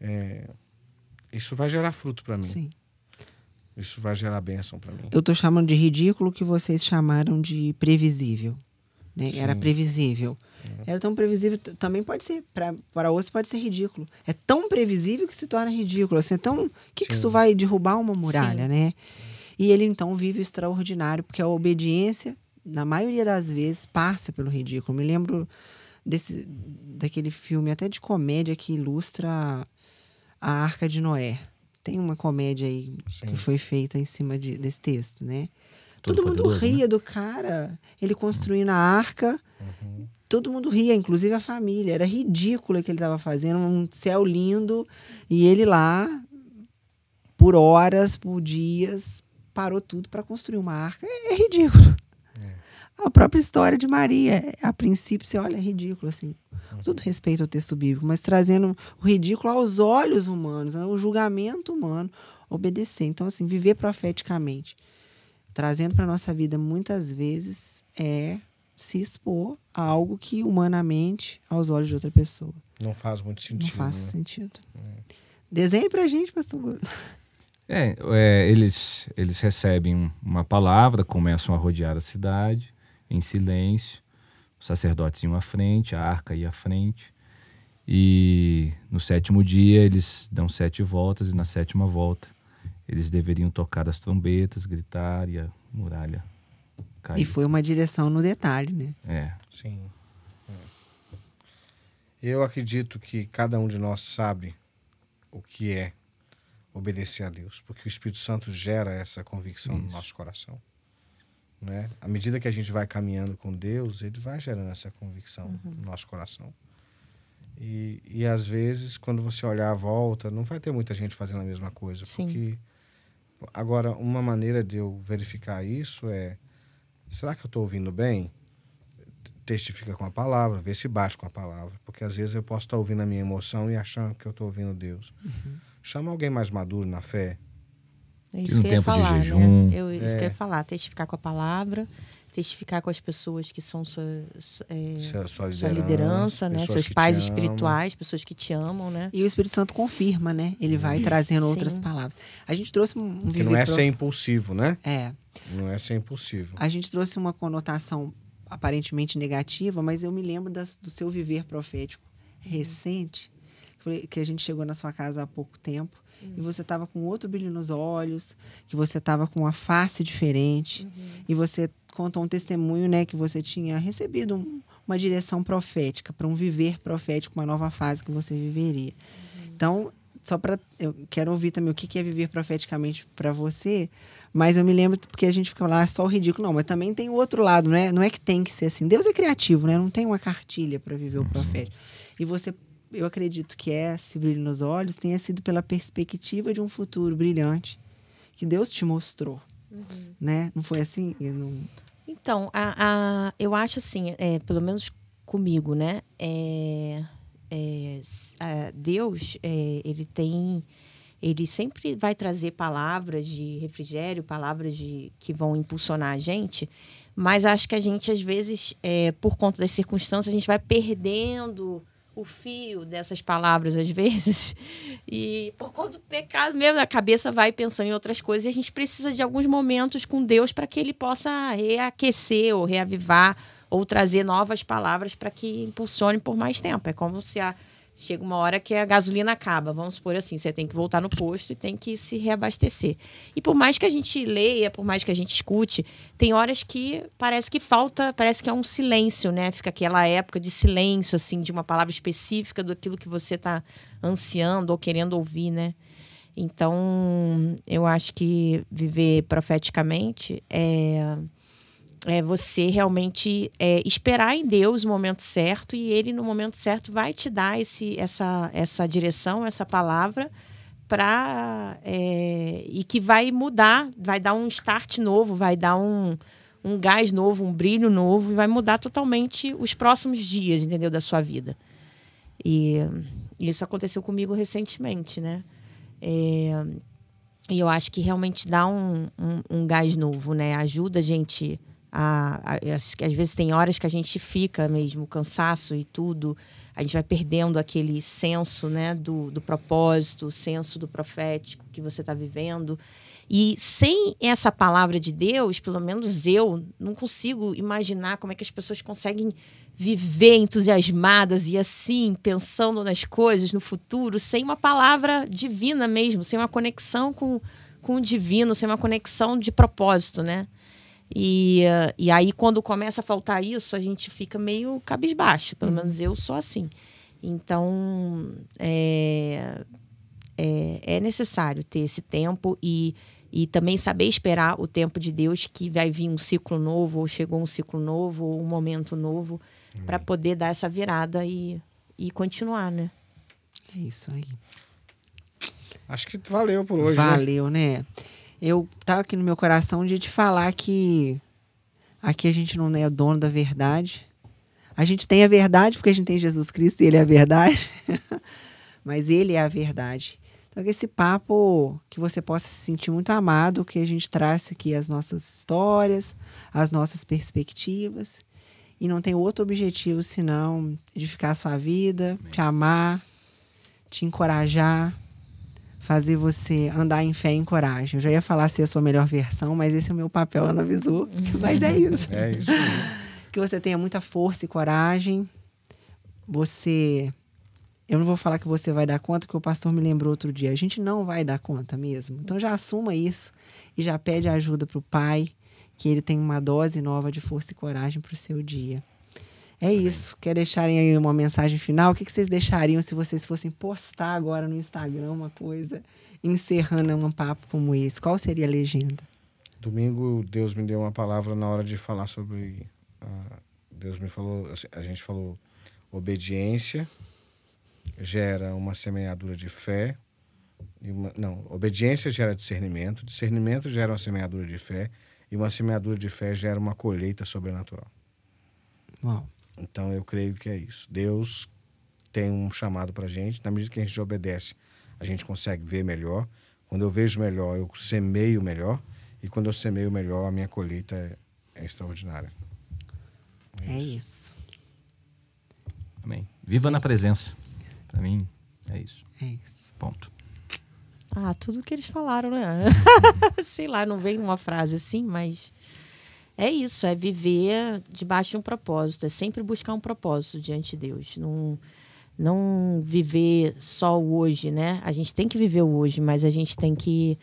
é, isso vai gerar fruto para mim. Sim. Isso vai gerar bênção para mim. Eu estou chamando de ridículo o que vocês chamaram de previsível. Né? Era previsível. É. Era tão previsível, também pode ser, para outros pode ser ridículo. É tão previsível que se torna ridículo. Assim, então, é o que, que, isso vai derrubar uma muralha, né? E ele então vive o extraordinário, porque a obediência, na maioria das vezes, passa pelo ridículo. Me lembro desse, daquele filme, até de comédia, que ilustra a Arca de Noé. Tem uma comédia aí Sim. que foi feita em cima de, desse texto, né? Todo, todo mundo né? ria né? do cara, ele construindo a arca. Uhum. Todo mundo ria, inclusive a família. Era ridículo o que ele estava fazendo, um céu lindo. E ele lá, por horas, por dias, parou tudo para construir uma arca. É, é ridículo. A própria história de Maria, a princípio, você olha, é ridículo, assim. tudo respeito ao texto bíblico, mas trazendo o ridículo aos olhos humanos, ao né? o julgamento humano, obedecer. Então, assim, viver profeticamente, trazendo para nossa vida muitas vezes é se expor a algo que humanamente, aos olhos de outra pessoa. Não faz muito sentido. Não faz né? sentido. É. Desenhe a gente, pastor. É, é, eles, eles recebem uma palavra, começam a rodear a cidade em silêncio, o iam à frente, a arca ia à frente. E no sétimo dia eles dão sete voltas, e na sétima volta eles deveriam tocar as trombetas, gritar e a muralha cair. E foi uma direção no detalhe, né? É. Sim. É. Eu acredito que cada um de nós sabe o que é obedecer a Deus, porque o Espírito Santo gera essa convicção Isso. no nosso coração. Né? À medida que a gente vai caminhando com Deus, ele vai gerando essa convicção uhum. no nosso coração. E, e às vezes, quando você olhar à volta, não vai ter muita gente fazendo a mesma coisa. Sim. Porque. Agora, uma maneira de eu verificar isso é: será que eu estou ouvindo bem? Testifica com a palavra, vê se bate com a palavra. Porque às vezes eu posso estar tá ouvindo a minha emoção e achando que eu estou ouvindo Deus. Uhum. Chama alguém mais maduro na fé é isso um que eu ia falar, né? jejum, né? Eu, isso é. que eu é. ia falar, testificar com a palavra, testificar com as pessoas que são sua, é, sua, sua liderança, sua liderança né? Seus pais espirituais, pessoas que te amam, né? E o Espírito Santo confirma, né? Ele vai trazendo outras palavras. A gente trouxe um. um que não é pro... ser impulsivo, né? É. Não é ser impulsivo. A gente trouxe uma conotação aparentemente negativa, mas eu me lembro das, do seu viver profético recente, que a gente chegou na sua casa há pouco tempo uhum. e você estava com outro brilho nos olhos, que você estava com uma face diferente, uhum. e você contou um testemunho, né, que você tinha recebido um, uma direção profética para um viver profético, uma nova fase que você viveria. Uhum. Então, só para eu quero ouvir também o que, que é viver profeticamente para você, mas eu me lembro porque a gente fica lá só o ridículo, não, mas também tem o outro lado, é Não é que tem que ser assim. Deus é criativo, né? Não tem uma cartilha para viver o uhum. profético. E você eu acredito que esse brilho nos olhos tenha sido pela perspectiva de um futuro brilhante que Deus te mostrou, uhum. né? Não foi assim? Não... Então, a, a, eu acho assim, é, pelo menos comigo, né? É, é, Deus, é, ele tem ele sempre vai trazer palavras de refrigério, palavras de, que vão impulsionar a gente, mas acho que a gente, às vezes, é, por conta das circunstâncias, a gente vai perdendo o fio dessas palavras às vezes. E por conta do pecado mesmo, a cabeça vai pensando em outras coisas e a gente precisa de alguns momentos com Deus para que ele possa reaquecer ou reavivar ou trazer novas palavras para que impulsione por mais tempo. É como se a Chega uma hora que a gasolina acaba, vamos supor assim, você tem que voltar no posto e tem que se reabastecer. E por mais que a gente leia, por mais que a gente escute, tem horas que parece que falta, parece que é um silêncio, né? Fica aquela época de silêncio, assim, de uma palavra específica do aquilo que você está ansiando ou querendo ouvir, né? Então, eu acho que viver profeticamente é é você realmente é, esperar em Deus o momento certo e Ele no momento certo vai te dar esse, essa, essa direção, essa palavra para é, e que vai mudar, vai dar um start novo, vai dar um, um gás novo, um brilho novo e vai mudar totalmente os próximos dias, entendeu, da sua vida. E isso aconteceu comigo recentemente, né? É, e eu acho que realmente dá um, um, um gás novo, né? Ajuda a gente a, a, às vezes tem horas que a gente fica mesmo, cansaço e tudo, a gente vai perdendo aquele senso né, do, do propósito, o senso do profético que você está vivendo. E sem essa palavra de Deus, pelo menos eu não consigo imaginar como é que as pessoas conseguem viver entusiasmadas e assim, pensando nas coisas, no futuro, sem uma palavra divina mesmo, sem uma conexão com, com o divino, sem uma conexão de propósito, né? E, e aí, quando começa a faltar isso, a gente fica meio cabisbaixo. Pelo uhum. menos eu sou assim. Então, é, é, é, necessário ter esse tempo e, e também saber esperar o tempo de Deus que vai vir um ciclo novo, ou chegou um ciclo novo, ou um momento novo, para poder dar essa virada e, e continuar, né? É isso aí. Acho que valeu por hoje. Né? Valeu, né? né? eu tava aqui no meu coração de te falar que aqui a gente não é dono da verdade. A gente tem a verdade porque a gente tem Jesus Cristo e ele é a verdade. Mas ele é a verdade. Então, esse papo, que você possa se sentir muito amado, que a gente traz aqui as nossas histórias, as nossas perspectivas. E não tem outro objetivo senão edificar a sua vida, Amém. te amar, te encorajar, fazer você andar em fé e em coragem. Eu já ia falar ser a sua melhor versão, mas esse é o meu papel lá no Visu. Uhum. mas é isso. É isso. que você tenha muita força e coragem. Você. Eu não vou falar que você vai dar conta, porque o pastor me lembrou outro dia. A gente não vai dar conta mesmo. Então já assuma isso e já pede ajuda para o pai, que ele tem uma dose nova de força e coragem para o seu dia. É isso. Quer deixarem aí uma mensagem final? O que, que vocês deixariam se vocês fossem postar agora no Instagram uma coisa, encerrando um papo como esse? Qual seria a legenda? Domingo, Deus me deu uma palavra na hora de falar sobre. Uh, Deus me falou, assim, a gente falou, obediência gera uma semeadura de fé. Uma, não, obediência gera discernimento, discernimento gera uma semeadura de fé, e uma semeadura de fé gera uma colheita sobrenatural. Uau. Então eu creio que é isso. Deus tem um chamado para gente. Na medida que a gente obedece, a gente consegue ver melhor. Quando eu vejo melhor, eu semeio melhor. E quando eu semeio melhor, a minha colheita é, é extraordinária. É, é isso. é isso. Amém. Viva na presença. Para mim, é isso. É isso. Ponto. Ah, tudo que eles falaram, né? Sei lá, não vem uma frase assim, mas é isso, é viver debaixo de um propósito, é sempre buscar um propósito diante de Deus. Não, não viver só o hoje, né? A gente tem que viver o hoje, mas a gente tem que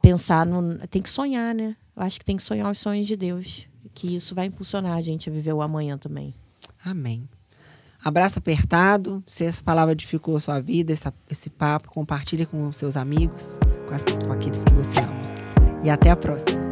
pensar, no, tem que sonhar, né? Eu acho que tem que sonhar os sonhos de Deus, que isso vai impulsionar a gente a viver o amanhã também. Amém. Abraço apertado. Se essa palavra edificou a sua vida, essa, esse papo, compartilhe com seus amigos, com, as, com aqueles que você ama. E até a próxima.